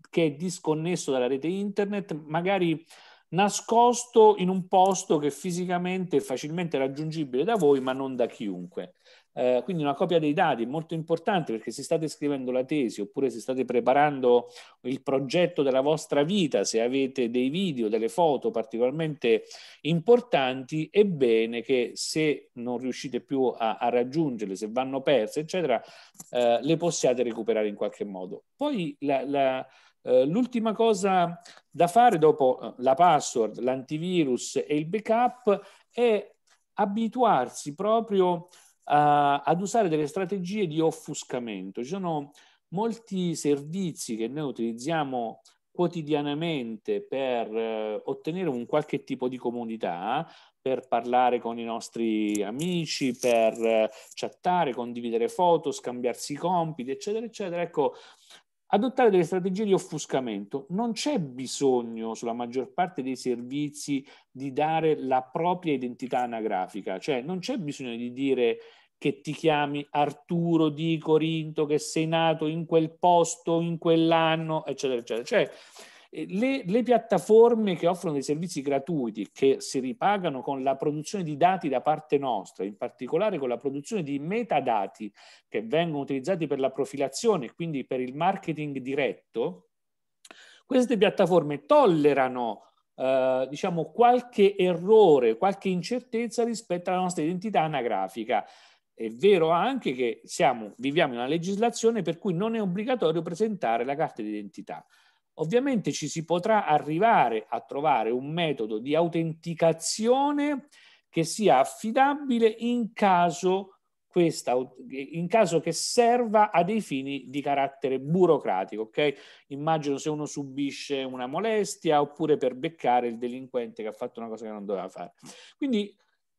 [SPEAKER 4] che è disconnesso dalla rete internet, magari nascosto in un posto che fisicamente è facilmente raggiungibile da voi, ma non da chiunque. Eh, quindi una copia dei dati è molto importante perché se state scrivendo la tesi oppure se state preparando il progetto della vostra vita, se avete dei video, delle foto particolarmente importanti, è bene che se non riuscite più a, a raggiungerle, se vanno perse, eccetera, eh, le possiate recuperare in qualche modo. Poi la, la eh, l'ultima cosa da fare dopo eh, la password, l'antivirus e il backup è abituarsi proprio a, eh, ad usare delle strategie di offuscamento. Ci sono molti servizi che noi utilizziamo quotidianamente per eh, ottenere un qualche tipo di comunità, per parlare con i nostri amici, per eh, chattare, condividere foto, scambiarsi compiti, eccetera, eccetera. Ecco, adottare delle strategie di offuscamento. Non c'è bisogno sulla maggior parte dei servizi di dare la propria identità anagrafica, cioè non c'è bisogno di dire che ti chiami Arturo di Corinto, che sei nato in quel posto, in quell'anno, eccetera, eccetera. Cioè, le, le, piattaforme che offrono dei servizi gratuiti che si ripagano con la produzione di dati da parte nostra, in particolare con la produzione di metadati che vengono utilizzati per la profilazione, quindi per il marketing diretto, queste piattaforme tollerano eh, diciamo qualche errore, qualche incertezza rispetto alla nostra identità anagrafica. È vero anche che siamo, viviamo in una legislazione per cui non è obbligatorio presentare la carta d'identità. Ovviamente ci si potrà arrivare a trovare un metodo di autenticazione che sia affidabile in caso, questa, in caso che serva a dei fini di carattere burocratico. Okay? Immagino se uno subisce una molestia oppure per beccare il delinquente che ha fatto una cosa che non doveva fare. Quindi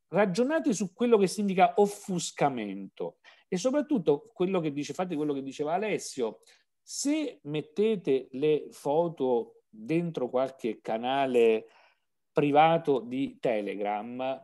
[SPEAKER 4] ragionate su quello che significa offuscamento e soprattutto quello che dice, fate quello che diceva Alessio, se mettete le foto dentro qualche canale privato di Telegram,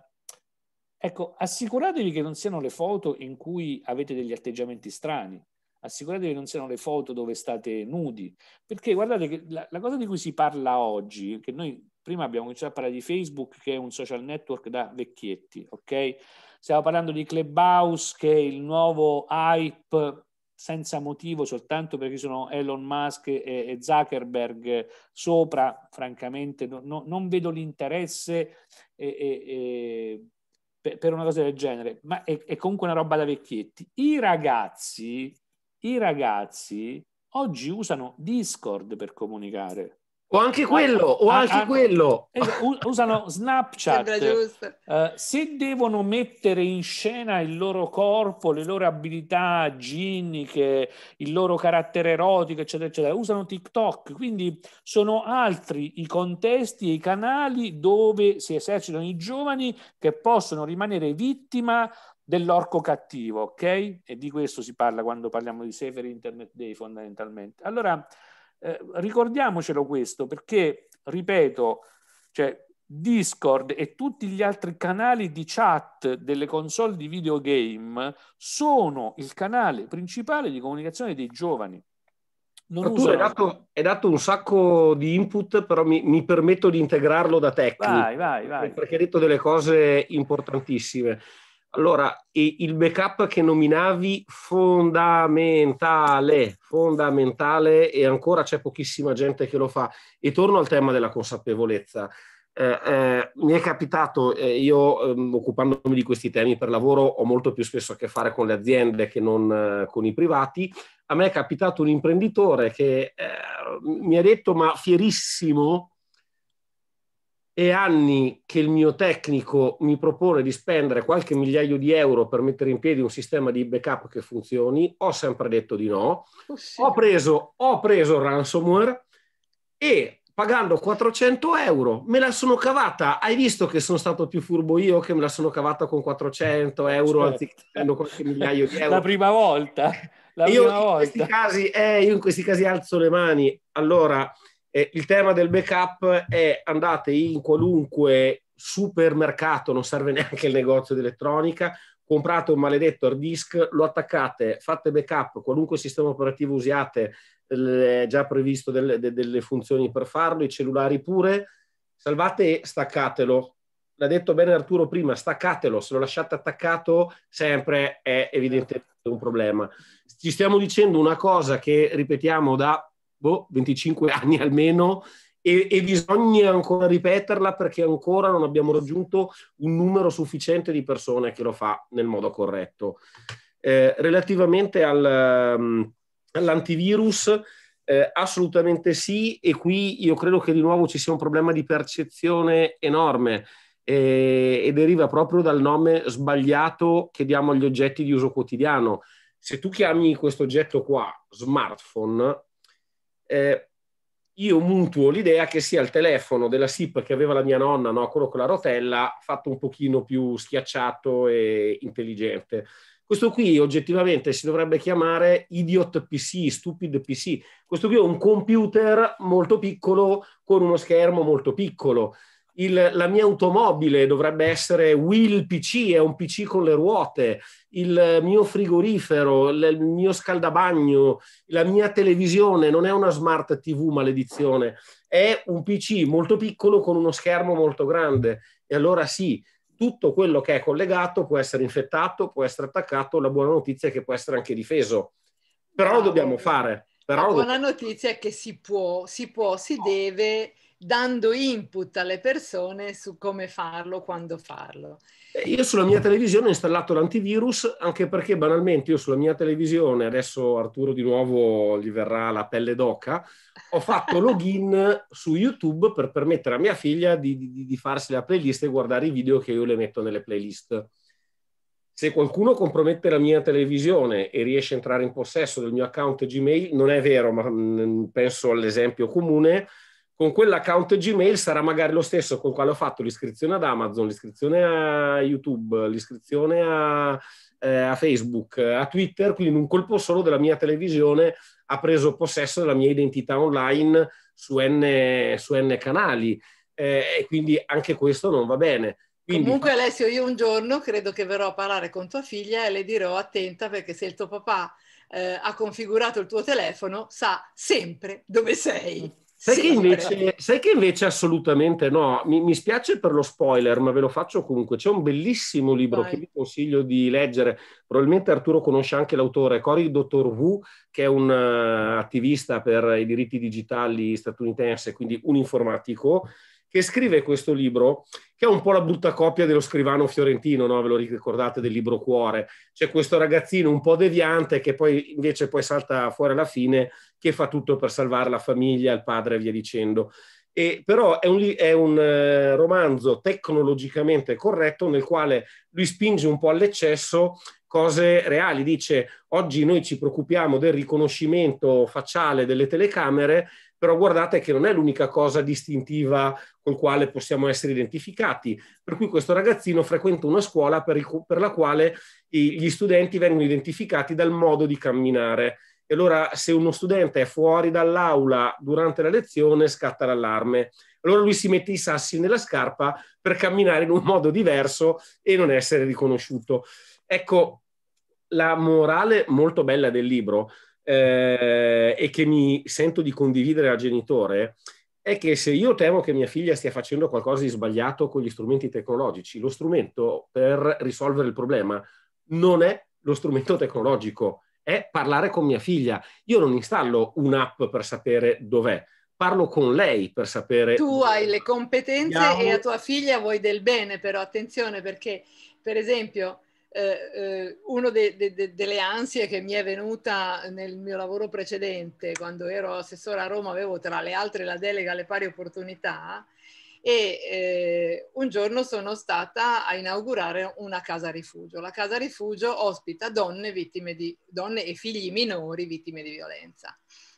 [SPEAKER 4] ecco, assicuratevi che non siano le foto in cui avete degli atteggiamenti strani, assicuratevi che non siano le foto dove state nudi, perché guardate che la, la cosa di cui si parla oggi, che noi prima abbiamo cominciato a parlare di Facebook, che è un social network da vecchietti, ok? Stiamo parlando di Clubhouse, che è il nuovo hype senza motivo, soltanto perché sono Elon Musk e, e Zuckerberg sopra, francamente no, no, non vedo l'interesse e, e, per, per, una cosa del genere, ma è, è comunque una roba da vecchietti. I ragazzi, i ragazzi oggi usano Discord per comunicare. O anche quello, o anche ah, quello. Eh, usano Snapchat. Uh, se devono mettere in scena il loro corpo, le loro abilità ginniche, il loro carattere erotico, eccetera, eccetera, usano TikTok. Quindi sono altri i contesti e i canali dove si esercitano i giovani che possono rimanere vittima dell'orco cattivo, ok? E di questo si parla quando parliamo di Safer Internet Day fondamentalmente. Allora, eh, ricordiamocelo questo perché, ripeto, cioè, Discord e tutti gli altri canali di chat delle console di videogame sono il canale principale di comunicazione dei giovani.
[SPEAKER 3] Non tu hai dato, hai dato, un sacco di input, però mi, mi permetto di integrarlo da tecnico. Vai, vai, vai. Perché hai detto delle cose importantissime. Allora, il backup che nominavi fondamentale, fondamentale e ancora c'è pochissima gente che lo fa. E torno al tema della consapevolezza. Eh, eh, mi è capitato, eh, io ehm, occupandomi di questi temi per lavoro ho molto più spesso a che fare con le aziende che non eh, con i privati, a me è capitato un imprenditore che eh, mi ha detto ma fierissimo e anni che il mio tecnico mi propone di spendere qualche migliaio di euro per mettere in piedi un sistema di backup che funzioni, ho sempre detto di no. Oh, ho, preso, ho preso ransomware e pagando 400 euro me la sono cavata. Hai visto che sono stato più furbo io che me la sono cavata con 400 eh, euro certo. anziché spendendo qualche migliaio di euro? La prima volta. La io, volta. in questi Casi, eh, io in questi casi alzo le mani. Allora eh, il tema del backup è andate in qualunque supermercato, non serve <laughs> neanche il negozio di elettronica, comprate un maledetto hard disk, lo attaccate, fate backup, qualunque sistema operativo usiate, è già previsto delle, delle funzioni per farlo, i cellulari pure, salvate e staccatelo. L'ha detto bene Arturo prima, staccatelo, se lo lasciate attaccato sempre è evidentemente un problema. Ci stiamo dicendo una cosa che ripetiamo da boh, 25 <laughs> anni almeno e, e, bisogna ancora ripeterla perché ancora non abbiamo raggiunto un numero sufficiente di persone che lo fa nel modo corretto. Eh, relativamente al, um, all'antivirus, eh, assolutamente sì, e qui io credo che di nuovo ci sia un problema di percezione enorme eh, e deriva proprio dal nome sbagliato che diamo agli oggetti di uso quotidiano. Se tu chiami questo oggetto qua smartphone, eh, io mutuo l'idea che sia il telefono della SIP che aveva la mia nonna, no? quello con la rotella, fatto un pochino più schiacciato e intelligente. Questo qui oggettivamente si dovrebbe chiamare idiot PC, stupid PC. Questo qui è un computer molto piccolo con uno schermo molto piccolo il, la mia automobile dovrebbe essere Will PC, è un PC con le ruote, il mio frigorifero, il mio scaldabagno, la mia televisione, non è una smart TV maledizione, è un PC molto piccolo con uno schermo molto grande. E allora sì, tutto quello che è collegato può essere infettato, può essere attaccato, la buona notizia è che può essere anche difeso. Però ah, lo dobbiamo fare. Però la buona dobbiamo...
[SPEAKER 2] notizia è che si può, si può, si deve dando input alle persone su come farlo, quando farlo.
[SPEAKER 3] Eh, io sulla mia televisione ho installato l'antivirus anche perché banalmente io sulla mia televisione, adesso Arturo di nuovo gli verrà la pelle d'oca, ho fatto <laughs> login su YouTube per permettere a mia figlia di, di, di farsi la playlist e guardare i video che io le metto nelle playlist. Se qualcuno compromette la mia televisione e riesce a entrare in possesso del mio account Gmail, non è vero, ma mm, penso all'esempio comune, con quell'account Gmail sarà magari lo stesso con quale ho fatto l'iscrizione ad Amazon, l'iscrizione a YouTube, l'iscrizione a, eh, a, Facebook, a Twitter, quindi in un colpo solo della mia televisione ha preso possesso della mia identità online su N, su N canali eh, e quindi anche questo non va bene. Quindi... Comunque Alessio,
[SPEAKER 2] io un giorno credo che verrò a parlare con tua figlia e le dirò attenta perché se il tuo papà eh, ha configurato il tuo telefono sa sempre dove sei. Sai, sì, che invece,
[SPEAKER 3] sai, che invece, assolutamente no, mi, mi, spiace per lo spoiler, ma ve lo faccio comunque. C'è un bellissimo libro Vai. che vi consiglio di leggere, probabilmente Arturo conosce anche l'autore, Cory Dottor Wu, che è un uh, attivista per i diritti digitali statunitense, quindi un informatico, che scrive questo libro, che è un po' la brutta coppia dello scrivano fiorentino, no? ve lo ricordate del libro Cuore, c'è questo ragazzino un po' deviante che poi invece poi salta fuori alla fine, che fa tutto per salvare la famiglia, il padre e via dicendo. E, però è un, è un eh, romanzo tecnologicamente corretto nel quale lui spinge un po' all'eccesso cose reali, dice oggi noi ci preoccupiamo del riconoscimento facciale delle telecamere, però guardate che non è l'unica cosa distintiva col quale possiamo essere identificati, per cui questo ragazzino frequenta una scuola per, il, per la quale gli studenti vengono identificati dal modo di camminare. E allora se uno studente è fuori dall'aula durante la lezione scatta l'allarme. Allora lui si mette i sassi nella scarpa per camminare in un modo diverso e non essere riconosciuto. Ecco la morale molto bella del libro eh, e che mi sento di condividere al genitore è che se io temo che mia figlia stia facendo qualcosa di sbagliato con gli strumenti tecnologici, lo strumento per risolvere il problema non è lo strumento tecnologico, è parlare con mia figlia. Io non installo un'app per sapere dov'è, parlo con lei per sapere. Tu
[SPEAKER 2] hai le competenze Andiamo. e a tua figlia vuoi del bene, però attenzione perché, per esempio, eh, eh una de, de, de, delle ansie che mi è venuta nel mio lavoro precedente, quando ero assessore a Roma, avevo tra le altre la delega alle pari opportunità e eh, un giorno sono stata a inaugurare una casa rifugio. La casa rifugio ospita donne, di, donne e figli minori vittime di violenza.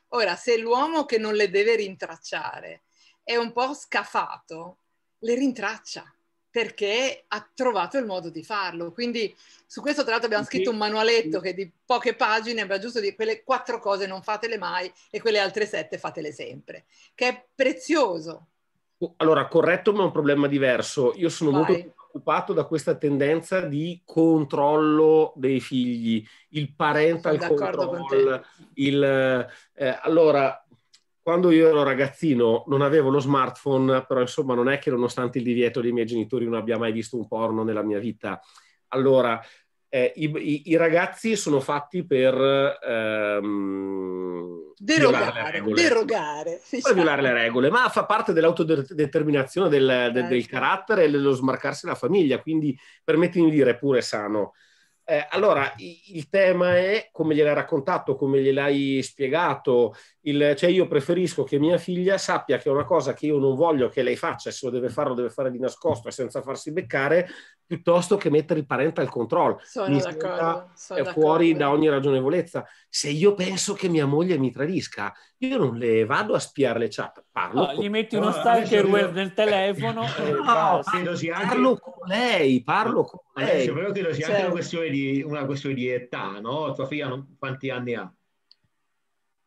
[SPEAKER 2] Ora, se l'uomo che non le deve rintracciare è un po' scafato, le rintraccia perché ha trovato il modo di farlo. Quindi su questo tra l'altro abbiamo scritto un manualetto che di poche pagine aveva giusto di quelle quattro cose non fatele mai e quelle altre sette fatele sempre, che è prezioso.
[SPEAKER 3] Oh, allora, corretto ma è un problema diverso. Io sono Vai. molto preoccupato da questa tendenza di controllo dei figli, il parental control, il, eh, allora quando io ero ragazzino non avevo lo smartphone, però insomma non è che nonostante il divieto dei miei genitori non abbia mai visto un porno nella mia vita. Allora, eh, i, i, i, ragazzi sono fatti per ehm, derogare,
[SPEAKER 2] derogare
[SPEAKER 3] per violare le esatto. regole, ma fa parte dell'autodeterminazione del, del, certo. del carattere e dello smarcarsi la famiglia, quindi permettimi di dire pure sano. Eh, allora, il tema è come gliel'hai raccontato, come gliel'hai spiegato, il, cioè io preferisco che mia figlia sappia che è una cosa che io non voglio che lei faccia se lo deve fare lo deve fare di nascosto e senza farsi beccare piuttosto che mettere il parental control sono Mi d'accordo, è fuori da ogni ragionevolezza se io penso che mia moglie mi tradisca io non le vado a spiare le chat parlo no, con... gli metti uno no, stalkerware io... nel
[SPEAKER 4] telefono e... no, parlo,
[SPEAKER 3] parlo con lei
[SPEAKER 1] parlo con lei adesso però credo sia certo. anche una certo. questione, di, una questione di età no? tua figlia non... quanti anni
[SPEAKER 3] ha?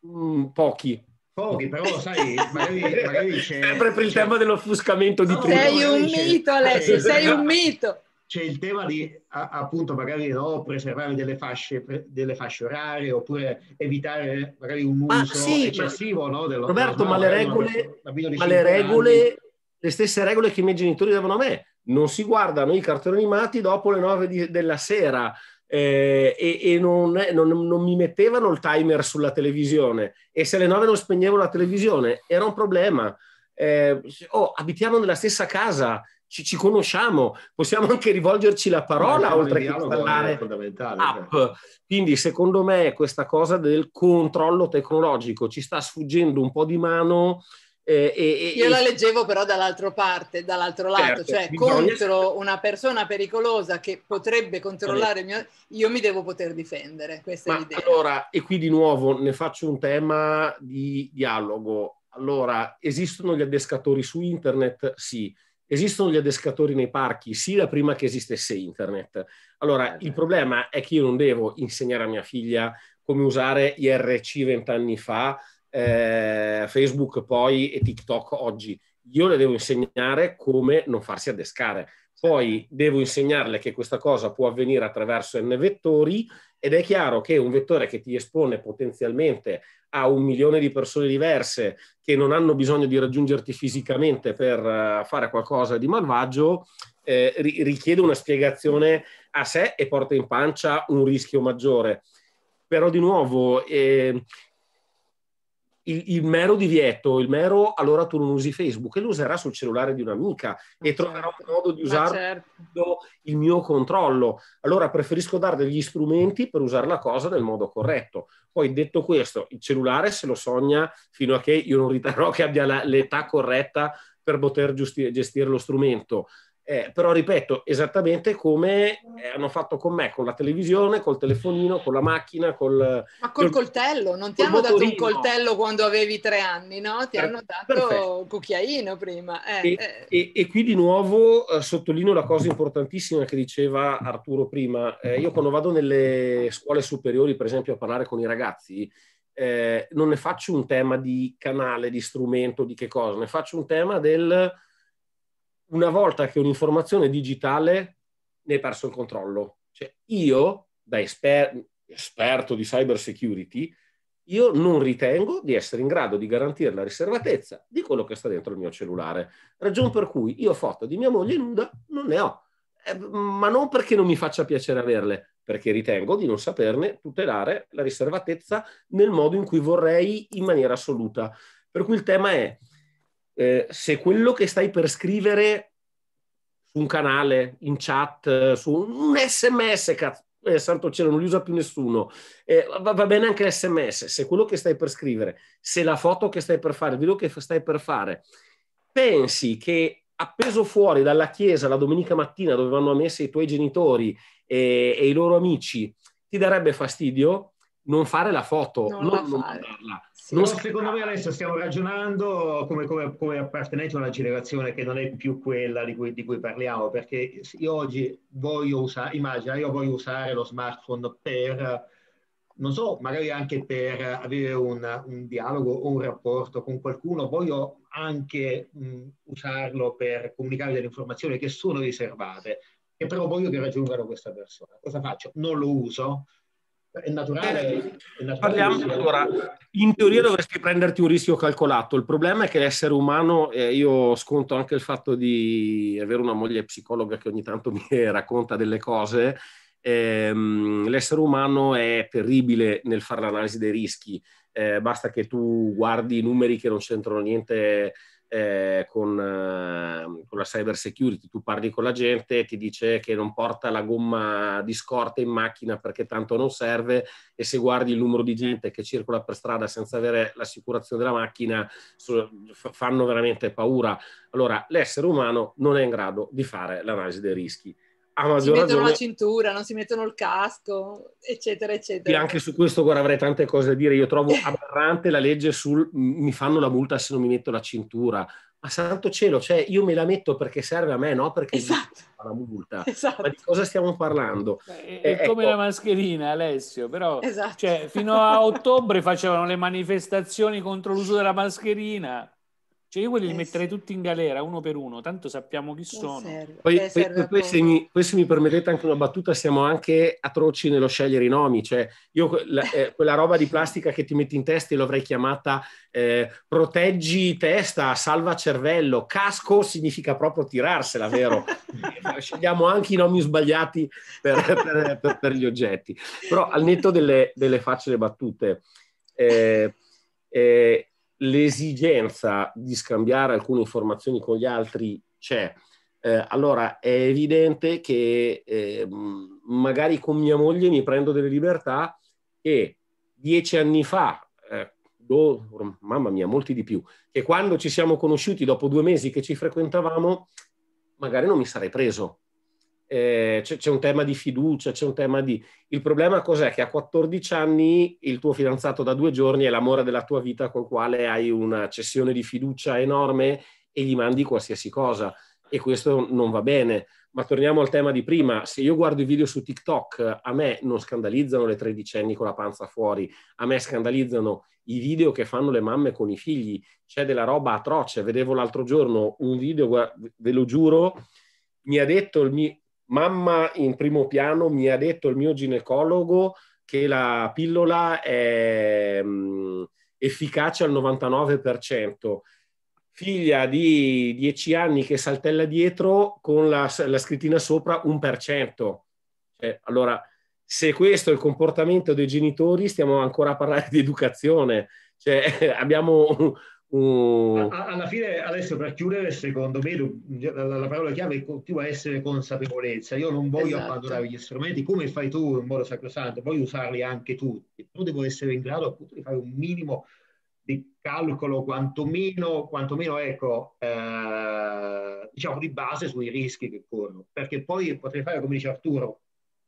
[SPEAKER 3] mh, mm, pochi. Pochi, però sai, magari, magari c'è... <laughs> Sempre per il c'è... tema dell'offuscamento di no, prima. Sei un mito, Alessio, sei un
[SPEAKER 2] mito.
[SPEAKER 1] C'è il tema di appunto magari no, preservare delle fasce, delle fasce orarie oppure evitare eh, magari un uso ma sì, eccessivo ma... No, dello, Roberto, ma le regole, ma le, regole
[SPEAKER 3] le stesse regole che i miei genitori davano a me, non si guardano i cartoni animati dopo le nove di, della sera, eh, e, e non, eh, non, non, mi mettevano il timer sulla televisione e se alle 9 non spegnevo la televisione era un problema. Eh, oh, abitiamo nella stessa casa, ci, ci, conosciamo, possiamo anche rivolgerci la parola oltre che installare app. Cioè. Quindi secondo me questa cosa del controllo tecnologico ci sta sfuggendo un po' di mano eh, e, Io la
[SPEAKER 2] leggevo però dall'altra parte, dall'altro lato, certo, cioè bisogna... contro una persona pericolosa che potrebbe controllare il mio... Io mi devo poter difendere, questa Ma è l'idea.
[SPEAKER 3] Allora, e qui di nuovo ne faccio un tema di dialogo. Allora, esistono gli adescatori su internet? Sì. Esistono gli adescatori nei parchi? Sì, da prima che esistesse internet. Allora, allora. Eh, il problema è che io non devo insegnare a mia figlia come usare IRC vent'anni fa, eh, Facebook poi e TikTok oggi. Io le devo insegnare come non farsi adescare. Poi devo insegnarle che questa cosa può avvenire attraverso n vettori ed è chiaro che un vettore che ti espone potenzialmente a un milione di persone diverse che non hanno bisogno di raggiungerti fisicamente per eh, fare qualcosa di malvagio eh, richiede una spiegazione a sé e porta in pancia un rischio maggiore. Però di nuovo eh, il, il, mero divieto, il mero allora tu non usi Facebook e lo userà sul cellulare di un'amica Ma e certo. troverà un modo di usarlo certo. il mio controllo. Allora preferisco dare degli strumenti per usare la cosa nel modo corretto. Poi detto questo, il cellulare se lo sogna fino a che io non riterrò che abbia la, l'età corretta per poter giusti- gestire lo strumento. Eh, però ripeto, esattamente come eh, hanno fatto con me, con la televisione, col telefonino, con la macchina, col... Ma col, col
[SPEAKER 2] coltello, non ti hanno motorino. dato un coltello quando avevi tre anni, no? Ti eh, hanno dato un cucchiaino prima. Eh, e, eh.
[SPEAKER 3] e, e, qui di nuovo eh, sottolineo la cosa importantissima che diceva Arturo prima. io quando vado nelle scuole superiori, per esempio, a parlare con i ragazzi, non ne faccio un tema di canale, di strumento, di che cosa, ne faccio un tema del una volta che un'informazione digitale ne hai perso il controllo. Cioè, io, da esper- esperto di cyber security, io non ritengo di essere in grado di garantire la riservatezza di quello che sta dentro il mio cellulare. Ragione per cui io foto di mia moglie nuda non ne ho, eh, ma non perché non mi faccia piacere averle, perché ritengo di non saperne tutelare la riservatezza nel modo in cui vorrei in maniera assoluta. Per cui il tema è, eh, se quello che stai per scrivere su un canale, in chat, su un sms, cazzo, eh, santo cielo, non li usa più nessuno. Eh, va, va, bene anche l'SMS, se quello che stai per scrivere, se la foto che stai per fare, il video che stai per fare, pensi che appeso fuori dalla chiesa la domenica mattina dove vanno a messa i tuoi genitori e, e i loro amici, ti darebbe fastidio? non fare la foto, non, non, non mandarla. Sì, non
[SPEAKER 1] secondo me adesso stiamo ragionando come, come, come appartenenti a una generazione che non è più quella di cui, di cui parliamo, perché io oggi voglio usare, immagina, io voglio usare lo smartphone per, non so, magari anche per avere un, un dialogo o un rapporto con qualcuno, voglio anche mh, usarlo per comunicare delle informazioni che sono riservate, che però voglio che raggiungano questa persona. Cosa faccio? Non lo uso? È naturale. È naturale Parliamo, allora,
[SPEAKER 3] in teoria dovresti prenderti un rischio calcolato. Il problema è che l'essere umano, eh, io sconto anche il fatto di avere una moglie psicologa che ogni tanto <laughs> mi racconta delle cose. Ehm, l'essere umano è terribile nel fare l'analisi dei rischi. Eh, basta che tu guardi i numeri che non c'entrano niente eh, con, eh, con, la cyber security, tu parli con la gente, ti dice che non porta la gomma di scorta in macchina perché tanto non serve e se guardi il numero di gente che circola per strada senza avere l'assicurazione della macchina so, fanno veramente paura. Allora l'essere umano non è in grado di fare l'analisi dei rischi a ah, maggior si mettono la
[SPEAKER 2] cintura, non si mettono il casco, eccetera, eccetera. E anche
[SPEAKER 3] su questo, guarda, avrei tante cose da dire. Io trovo <laughs> aberrante la legge sul mi fanno la multa se non mi metto la cintura. Ma santo cielo, cioè io me la metto perché serve a me, no? Perché esatto. la multa. Esatto. Ma di esatto. cosa stiamo parlando? Beh, eh, è eh, come ecco. la
[SPEAKER 4] mascherina, Alessio, però esatto. cioè, fino a ottobre facevano le manifestazioni contro l'uso della mascherina. Cioè io quelli li eh, metterei tutti in galera uno per uno, tanto sappiamo chi eh, sono. Eh, poi, poi,
[SPEAKER 3] poi, poi se, mi, poi se mi permettete anche una battuta, siamo anche atroci nello scegliere i nomi. Cioè io la, eh, <laughs> quella roba di plastica che ti metti in testa io l'avrei chiamata eh, proteggi testa, salva cervello. Casco significa proprio tirarsela, vero?
[SPEAKER 1] <laughs>
[SPEAKER 3] Scegliamo anche i nomi sbagliati per, per, per, per gli oggetti. Però al netto delle, delle facce le battute... Eh, eh, l'esigenza di scambiare alcune informazioni con gli altri c'è. Eh, allora è evidente che eh, magari con mia moglie mi prendo delle libertà che dieci anni fa, eh, do, mamma mia, molti di più, che quando ci siamo conosciuti dopo due mesi che ci frequentavamo, magari non mi sarei preso eh, c'è, un tema di fiducia, c'è un tema di... Il problema cos'è? Che a 14 anni il tuo fidanzato da due giorni è l'amore della tua vita con il quale hai una cessione di fiducia enorme e gli mandi qualsiasi cosa e questo non va bene. Ma torniamo al tema di prima, se io guardo i video su TikTok, a me non scandalizzano le tredicenni con la panza fuori, a me scandalizzano i video che fanno le mamme con i figli, c'è della roba atroce. Vedevo l'altro giorno un video, ve lo giuro, mi ha detto il mio, mamma in primo piano mi ha detto il mio ginecologo che la pillola è mm, efficace al 99%. Figlia di 10 anni che saltella dietro con la, la scrittina sopra 1%. Cioè, allora, se questo è il comportamento dei genitori, stiamo ancora a parlare di educazione. Cioè, <laughs> abbiamo Uh... Alla fine,
[SPEAKER 1] adesso per chiudere, secondo me la, parola chiave continua a essere consapevolezza. Io non voglio esatto. abbandonare gli strumenti come fai tu in modo sacrosanto, voglio usarli anche tutti, però devo essere in grado appunto di fare un minimo di calcolo, quantomeno, quantomeno ecco, eh, diciamo di base sui rischi che corro, perché poi potrei fare come dice Arturo,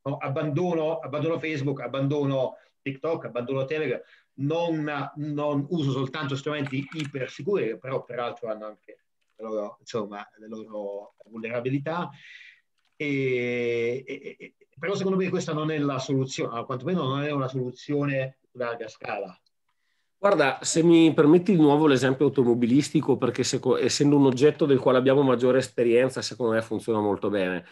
[SPEAKER 1] no? abbandono, abbandono Facebook, abbandono TikTok, abbandono Telegram non, non uso soltanto strumenti ipersicuri, che però peraltro hanno anche le loro, insomma, le loro vulnerabilità. E, e, e, però secondo me questa non è la soluzione, quantomeno non è una soluzione su larga
[SPEAKER 3] scala. Guarda, se mi permetti di nuovo l'esempio automobilistico, perché se, essendo un oggetto del quale abbiamo maggiore esperienza, secondo me funziona molto bene.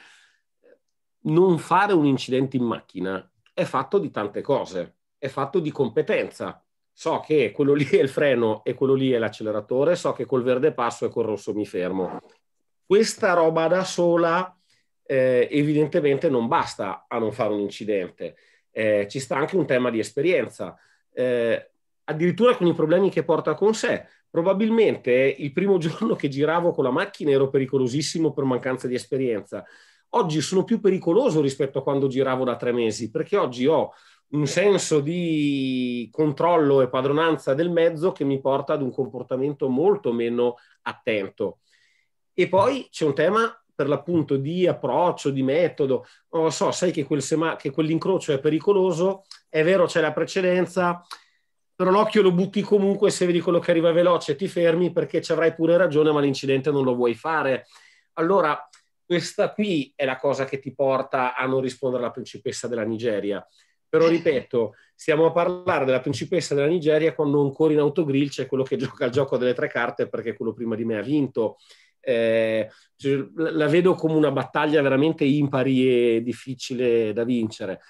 [SPEAKER 3] Non fare un incidente in macchina è fatto di tante cose è fatto di competenza. So che quello lì è il freno e quello lì è l'acceleratore, so che col verde passo e col rosso mi fermo. Questa roba da sola eh, evidentemente non basta a non fare un incidente. Eh, ci sta anche un tema di esperienza, eh, addirittura con i problemi che porta con sé. Probabilmente il primo <laughs> giorno che giravo con la macchina ero pericolosissimo per mancanza di esperienza. Oggi sono più pericoloso rispetto a quando giravo da tre mesi, perché oggi ho un senso di controllo e padronanza del mezzo che mi porta ad un comportamento molto meno attento. E poi c'è un tema per l'appunto di approccio, di metodo. Non oh, lo so, sai che, quel sema- che quell'incrocio è pericoloso, è vero c'è la precedenza, però l'occhio lo butti comunque se vedi quello che arriva veloce ti fermi perché ci avrai pure ragione ma l'incidente non lo vuoi fare. Allora, questa qui è la cosa che ti porta a non rispondere alla principessa della Nigeria. Però eh. ripeto, stiamo a parlare della principessa della Nigeria quando ancora in autogrill c'è quello che gioca al gioco delle tre carte perché quello prima di me ha vinto. Eh, cioè, la vedo come una battaglia veramente impari e difficile da vincere.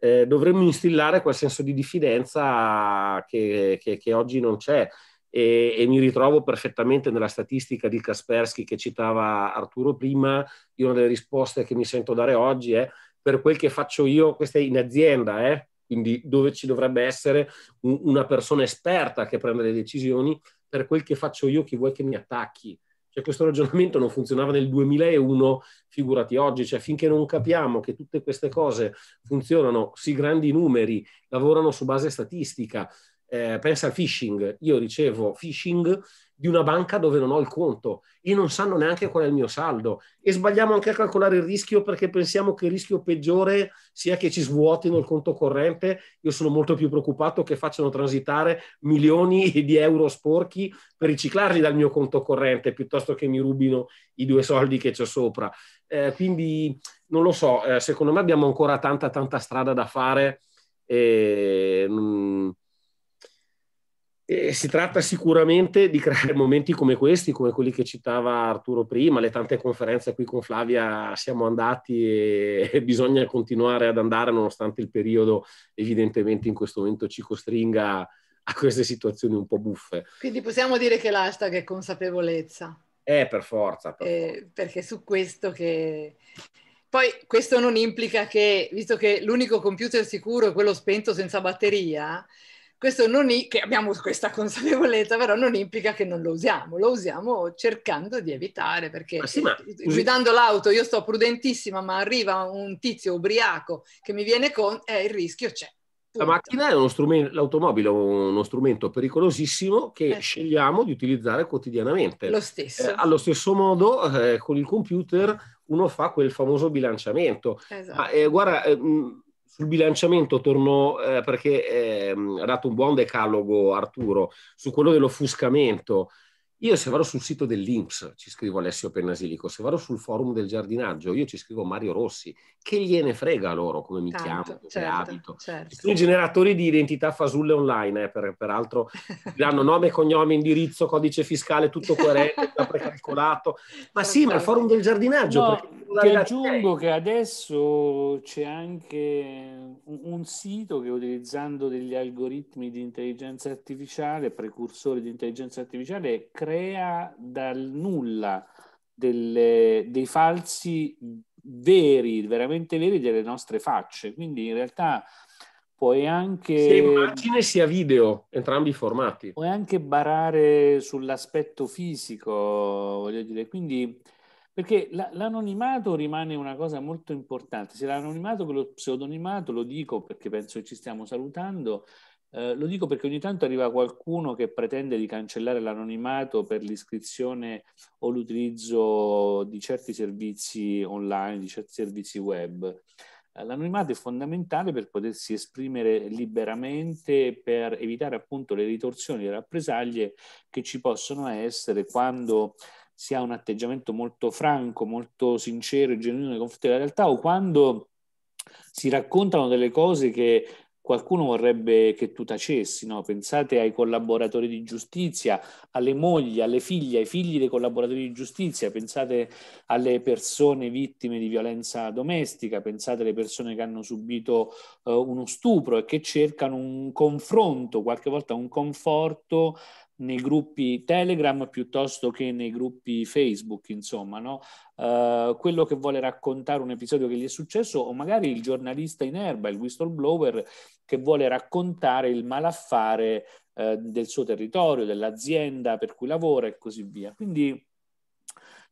[SPEAKER 3] Eh, dovremmo instillare quel senso di diffidenza che, che, che oggi non c'è. E, e, mi ritrovo perfettamente nella statistica di Kaspersky che citava Arturo prima, di una delle risposte che mi sento dare oggi è per quel che faccio io, questa è in azienda, eh? quindi dove ci dovrebbe essere un, una persona esperta che prende le decisioni, per quel che faccio io chi vuoi che mi attacchi? Cioè questo ragionamento non funzionava nel 2001, figurati oggi, cioè finché non capiamo che tutte queste cose funzionano, si grandi numeri, lavorano su base statistica, eh, pensa al phishing, io ricevo phishing di una banca dove non ho il conto e non sanno neanche qual è il mio saldo e sbagliamo anche a calcolare il rischio perché pensiamo che il rischio peggiore sia che ci svuotino il conto corrente. Io sono molto più preoccupato che facciano transitare milioni di euro sporchi per riciclarli dal mio conto corrente piuttosto che mi rubino i due soldi che ho sopra. Eh, quindi non lo so, eh, secondo me abbiamo ancora tanta tanta strada da fare. E, mh, mm, eh, si tratta sicuramente di creare momenti come questi, come quelli che citava Arturo prima, le tante conferenze qui con Flavia siamo andati <laughs> e, bisogna continuare ad andare nonostante il periodo evidentemente in questo momento ci costringa a queste situazioni un po' buffe.
[SPEAKER 2] Quindi possiamo dire che l'hashtag è consapevolezza.
[SPEAKER 3] Eh, per forza. Per
[SPEAKER 2] eh, forza. Perché su questo che... Poi questo non implica che, visto che l'unico computer sicuro è quello spento senza batteria, questo non è che abbiamo questa consapevolezza, però non implica che non lo usiamo, lo usiamo cercando di evitare, perché ma sì, ma... Eh, guidando l'auto io sto prudentissima, ma arriva un tizio ubriaco che mi viene con, eh, il rischio c'è.
[SPEAKER 3] Punto. La macchina è uno strumento, l'automobile è uno strumento pericolosissimo che eh. scegliamo di utilizzare quotidianamente. Lo stesso. Eh, allo stesso modo, eh, con il computer uno fa quel famoso bilanciamento. Esatto. Ma, eh, guarda, eh, mh, sul bilanciamento torno eh, perché eh, ha dato un buon decalogo Arturo, su quello dell'offuscamento, io se vado sul sito dell'Inps ci scrivo Alessio Pennasilico, se vado sul forum del giardinaggio io ci scrivo Mario Rossi, che gliene frega loro come mi Tanto, certo, chiamo, certo, abito. Certo. Sono generatori di identità fasulle online, eh, per, peraltro danno <laughs> nome, cognome, indirizzo, codice fiscale, tutto coerente, <laughs> precalcolato. Ma sì, ma il forum del giardinaggio... No, ti
[SPEAKER 4] aggiungo che adesso c'è anche un, un sito che utilizzando degli algoritmi di intelligenza artificiale, precursori di intelligenza artificiale, crea crea dal nulla delle, dei falsi veri, veramente veri delle nostre facce. Quindi in realtà puoi anche... Sia immagine
[SPEAKER 3] sia video, entrambi i formati.
[SPEAKER 4] Puoi anche barare sull'aspetto fisico, voglio dire. Quindi, perché l'anonimato rimane una cosa molto importante. Se l'anonimato con lo pseudonimato, lo dico perché penso che ci stiamo salutando, eh, lo dico perché ogni tanto arriva qualcuno che pretende di cancellare l'anonimato per l'iscrizione o l'utilizzo di certi servizi online, di certi servizi web. Eh, l'anonimato è fondamentale per potersi esprimere liberamente, per evitare appunto le ritorsioni e le rappresaglie che ci possono essere quando si ha un atteggiamento molto franco, molto sincero e genuino nei confronti della realtà o quando si raccontano delle cose che qualcuno vorrebbe che tu tacessi, no? pensate ai collaboratori di giustizia, alle mogli, alle figlie, ai figli dei collaboratori di giustizia, pensate alle persone vittime di violenza domestica, pensate alle persone che hanno subito eh, uno stupro e che cercano un confronto, qualche volta un conforto nei gruppi Telegram piuttosto che nei gruppi Facebook, insomma, no? Uh, quello che vuole raccontare un episodio che gli è successo o magari il giornalista in erba, il whistleblower che vuole raccontare il malaffare eh, del suo territorio, dell'azienda per cui lavora e così via. Quindi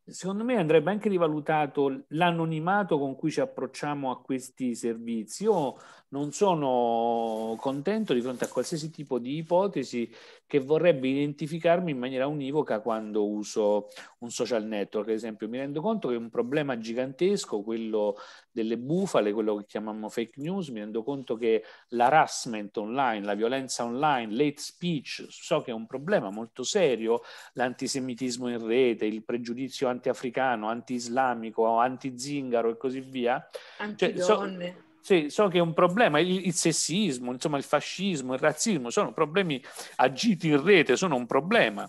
[SPEAKER 4] secondo me andrebbe anche rivalutato l'anonimato con cui ci approcciamo a questi servizi. Io non sono contento di fronte a qualsiasi tipo di ipotesi che vorrebbe identificarmi in maniera univoca quando uso un social network. Ad esempio, mi rendo conto che è un problema gigantesco, quello delle bufale, quello che chiamiamo fake news, mi rendo conto che l'harassment online, la violenza online, late speech, so che è un problema molto serio, l'antisemitismo in rete, il pregiudizio antiafricano, anti-islamico, anti-zingaro e così via. Anti-donne. Cioè, so, sì, so che è un problema, il, il, sessismo, insomma il fascismo, il razzismo, sono problemi agiti in rete, sono un problema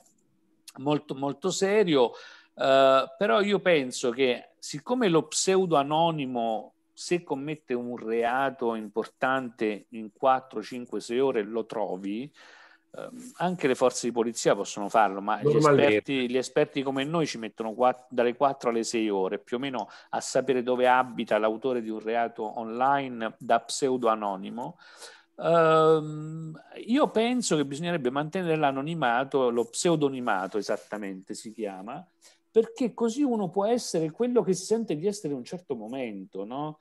[SPEAKER 4] molto, molto serio, eh, però io penso che siccome lo pseudo anonimo, se commette un reato importante in 4, 5, 6 ore lo trovi, Ehm, anche le forze di polizia possono farlo, ma gli esperti, gli esperti, come noi ci mettono quatt- dalle 4 alle 6 ore più o meno a sapere dove abita l'autore di un reato online da pseudo anonimo. Ehm, io penso che bisognerebbe mantenere l'anonimato, lo pseudonimato esattamente si chiama, perché così uno può essere quello che si sente di essere in un certo momento, no?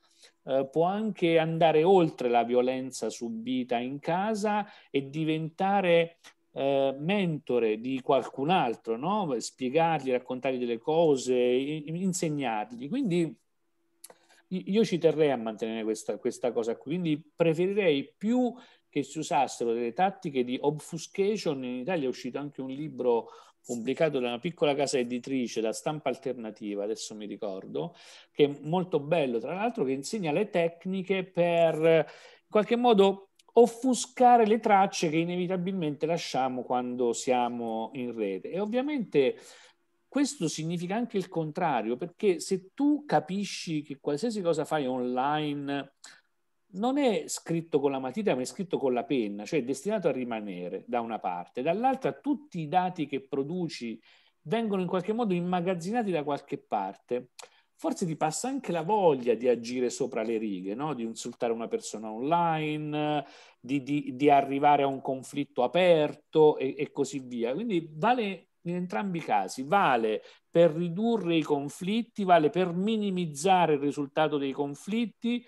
[SPEAKER 4] Eh, può anche andare oltre la violenza subita in casa e diventare eh, mentore di qualcun altro, no? spiegargli, raccontargli delle cose, insegnargli. Quindi io ci terrei a mantenere questa, questa cosa qui, quindi preferirei più che si usassero delle tattiche di obfuscation. In Italia è uscito anche un libro pubblicato da una piccola casa editrice da stampa alternativa, adesso mi ricordo, che è molto bello, tra l'altro, che insegna le tecniche per in qualche modo offuscare le tracce che inevitabilmente lasciamo quando siamo in rete. E ovviamente questo significa anche il contrario, perché se tu capisci che qualsiasi cosa fai online non è scritto con la matita, ma è scritto con la penna, cioè è destinato a rimanere da una parte, dall'altra tutti i dati che produci vengono in qualche modo immagazzinati da qualche parte. Forse ti passa anche la voglia di agire sopra le righe, no? di insultare una persona online, di, di, di, arrivare a un conflitto aperto e, e così via. Quindi vale in entrambi i casi, vale per ridurre i conflitti, vale per minimizzare il risultato dei conflitti,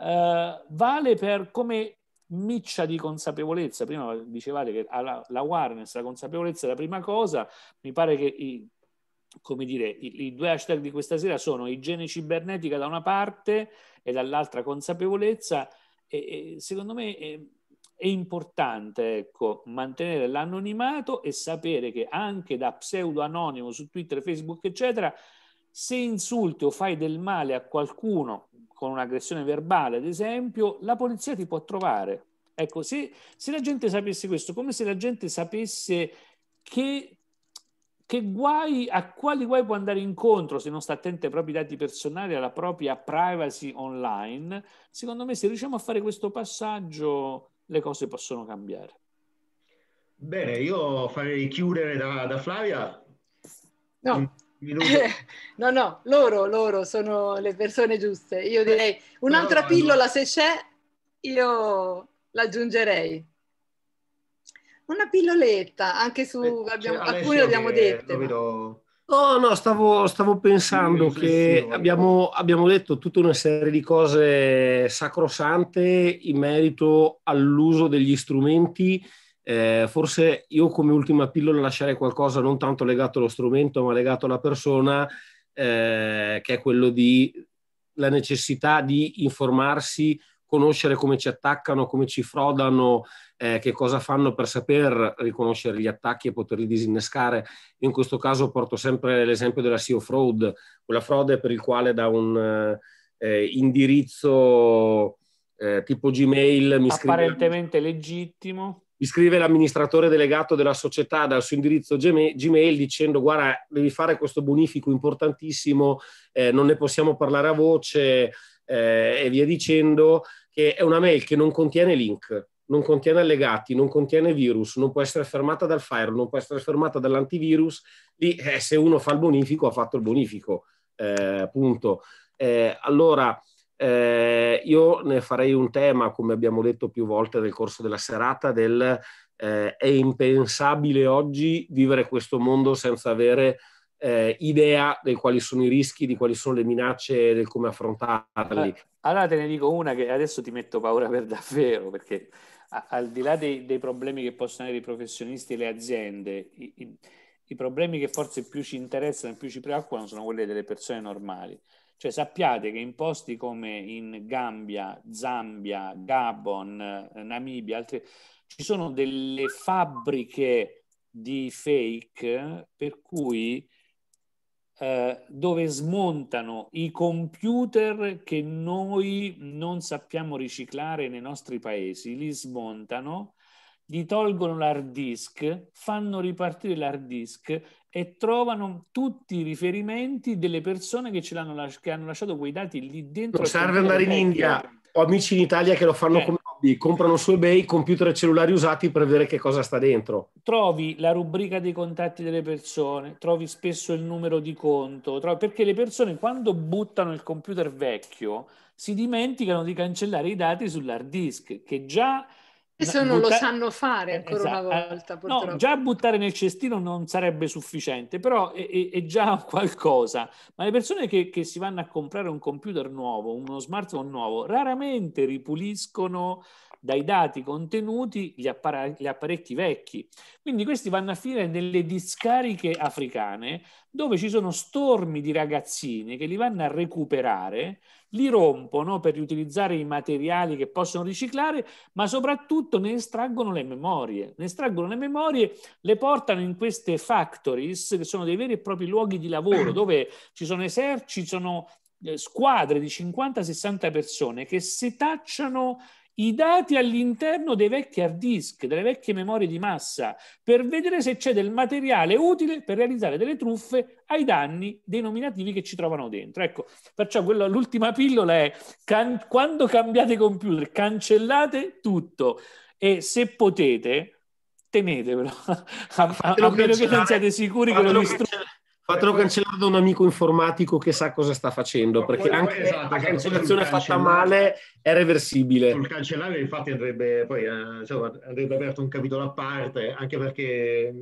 [SPEAKER 4] eh, vale per come miccia di consapevolezza. Prima dicevate che la, l'awareness, la consapevolezza è la prima cosa, mi pare che i, come dire, i, i, due hashtag di questa sera sono igiene cibernetica da una parte e dall'altra consapevolezza. E, e secondo me è, è importante ecco, mantenere l'anonimato e sapere che anche da pseudo anonimo su Twitter, Facebook, eccetera, se insulti o fai del male a qualcuno con un'aggressione verbale, ad esempio, la polizia ti può trovare. Ecco, se, se la gente sapesse questo, come se la gente sapesse che, che guai, a quali guai può andare incontro se non sta attenta ai propri dati personali, alla propria privacy online, secondo me se riusciamo a fare questo passaggio le cose possono cambiare.
[SPEAKER 1] Bene, io farei chiudere da, da Flavia. No, mm. <laughs>
[SPEAKER 2] no, no, loro, loro sono le persone giuste. Io direi un'altra pillola se c'è, io l'aggiungerei. Una pilloletta, anche su, eh, cioè, abbiamo, alcune l'abbiamo dette.
[SPEAKER 1] No,
[SPEAKER 3] no, stavo, stavo pensando sì, che abbiamo, abbiamo, detto tutta una serie di cose sacrosante in merito all'uso degli strumenti eh, forse io come ultima pillola lascerei qualcosa non tanto legato allo strumento, ma legato alla persona, eh, che è quello di la necessità di informarsi, conoscere come ci attaccano, come ci frodano, eh, che cosa fanno per saper riconoscere gli attacchi e poterli disinnescare. Io in questo caso porto sempre l'esempio della Sea fraud, quella frode per il quale da un eh, indirizzo eh, tipo Gmail mi scrive... Apparentemente
[SPEAKER 4] legittimo
[SPEAKER 3] mi scrive l'amministratore delegato della società dal suo indirizzo Gmail dicendo guarda devi fare questo bonifico importantissimo, eh, non ne possiamo parlare a voce eh, e via dicendo, che è una mail che non contiene link, non contiene allegati, non contiene virus, non può essere fermata dal firewall, non può essere fermata dall'antivirus, lì eh, se uno fa il bonifico ha fatto il bonifico, eh, punto. Eh, allora, eh, io ne farei un tema, come abbiamo detto più volte nel corso della serata, del eh, è impensabile oggi vivere questo mondo senza avere eh, idea di quali sono i rischi, di quali sono le minacce, del come affrontarli. Allora te
[SPEAKER 4] ne dico una che adesso ti metto paura per davvero, perché a, al di là dei, dei, problemi che possono avere i professionisti e le aziende, i, i, i problemi che forse più ci interessano e più ci preoccupano sono quelli delle persone normali. Cioè sappiate che in posti come in Gambia, Zambia, Gabon, eh, Namibia, altri, ci sono delle fabbriche di fake per cui eh, dove smontano i computer che noi non sappiamo riciclare nei nostri paesi, li smontano, gli tolgono l'hard disk, fanno ripartire l'hard disk e trovano tutti i riferimenti delle persone che, ce l'hanno las- che hanno lasciato quei dati lì dentro. Non serve andare in
[SPEAKER 3] India, ho amici in Italia che lo fanno eh. come hobby, comprano su eBay computer e cellulari usati per vedere che cosa sta dentro.
[SPEAKER 4] Trovi la rubrica dei contatti delle persone, trovi spesso il numero di conto, trovi... perché le persone quando buttano il computer vecchio si dimenticano di cancellare i dati sull'hard disk, che già
[SPEAKER 2] Adesso non buttare... lo sanno fare eh, ancora esatto. una
[SPEAKER 4] ah, volta. No, già buttare nel cestino non sarebbe sufficiente, però è, è, è già <laughs> qualcosa. Ma le persone che, che, si vanno a comprare un computer nuovo, uno smartphone nuovo, raramente ripuliscono dai dati contenuti gli, appara- gli apparecchi vecchi. Quindi questi vanno a finire nelle discariche africane dove ci sono stormi di ragazzini che li vanno a recuperare, li rompono per riutilizzare i materiali che possono riciclare, ma soprattutto ne estraggono le memorie. Ne estraggono le memorie, le portano in queste factories che sono dei veri e propri luoghi di lavoro <clears throat> dove ci sono eserciti, sono eh, squadre di 50-60 persone che setacciano i dati all'interno dei vecchi hard disk, delle vecchie memorie di massa, per vedere se c'è del materiale utile per realizzare delle truffe ai danni dei nominativi che ci trovano dentro. Ecco, perciò quello, l'ultima pillola è can- quando cambiate computer, cancellate tutto e se potete, tenetevelo, <laughs> a,
[SPEAKER 3] a, a meno che non siate sicuri che lo distruggete Fatelo ecco. cancellare da un amico informatico che sa cosa sta facendo, perché anche esatto, la esatto, cancellazione fatta male è reversibile. Sul cancellare infatti andrebbe, poi, eh, insomma, andrebbe aperto un capitolo a
[SPEAKER 1] parte, anche perché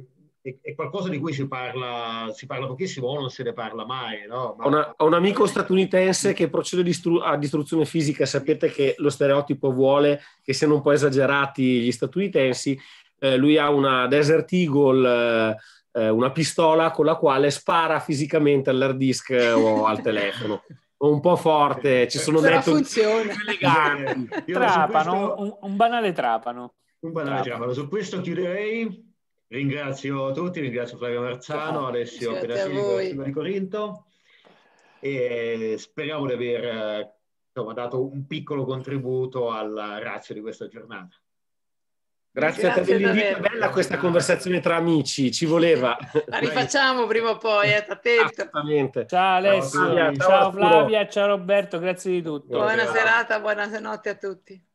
[SPEAKER 1] è, qualcosa di cui si parla, si parla pochissimo o non se ne parla mai. No? Ma...
[SPEAKER 3] Ho, una, ho, un amico statunitense che procede distru- a distruzione fisica, sapete che lo stereotipo vuole che siano un po' esagerati gli statunitensi, eh, lui ha una Desert Eagle... Eh, eh, una pistola con la quale spara fisicamente all'hard disk eh, o al telefono. Un po' forte, ci sono Però metodi
[SPEAKER 4] eleganti. Trapano, questo... un, un, banale trapano. Un banale trapano. trapano. Su
[SPEAKER 1] questo chiuderei. Ringrazio tutti, ringrazio Flavio Marzano, Ciao. Alessio Penasini di Corinto e speriamo di aver eh, insomma, dato un piccolo contributo alla razza di questa giornata.
[SPEAKER 3] Grazie, Grazie, a te dell'invito, bella questa conversazione tra amici, ci voleva. <laughs> La
[SPEAKER 1] rifacciamo prima o poi, eh, attento.
[SPEAKER 3] Ciao Alessio, ciao, Flavia,
[SPEAKER 4] ciao, ciao, ciao Roberto, grazie di tutto. Buona, buona
[SPEAKER 2] serata, buona notte a tutti.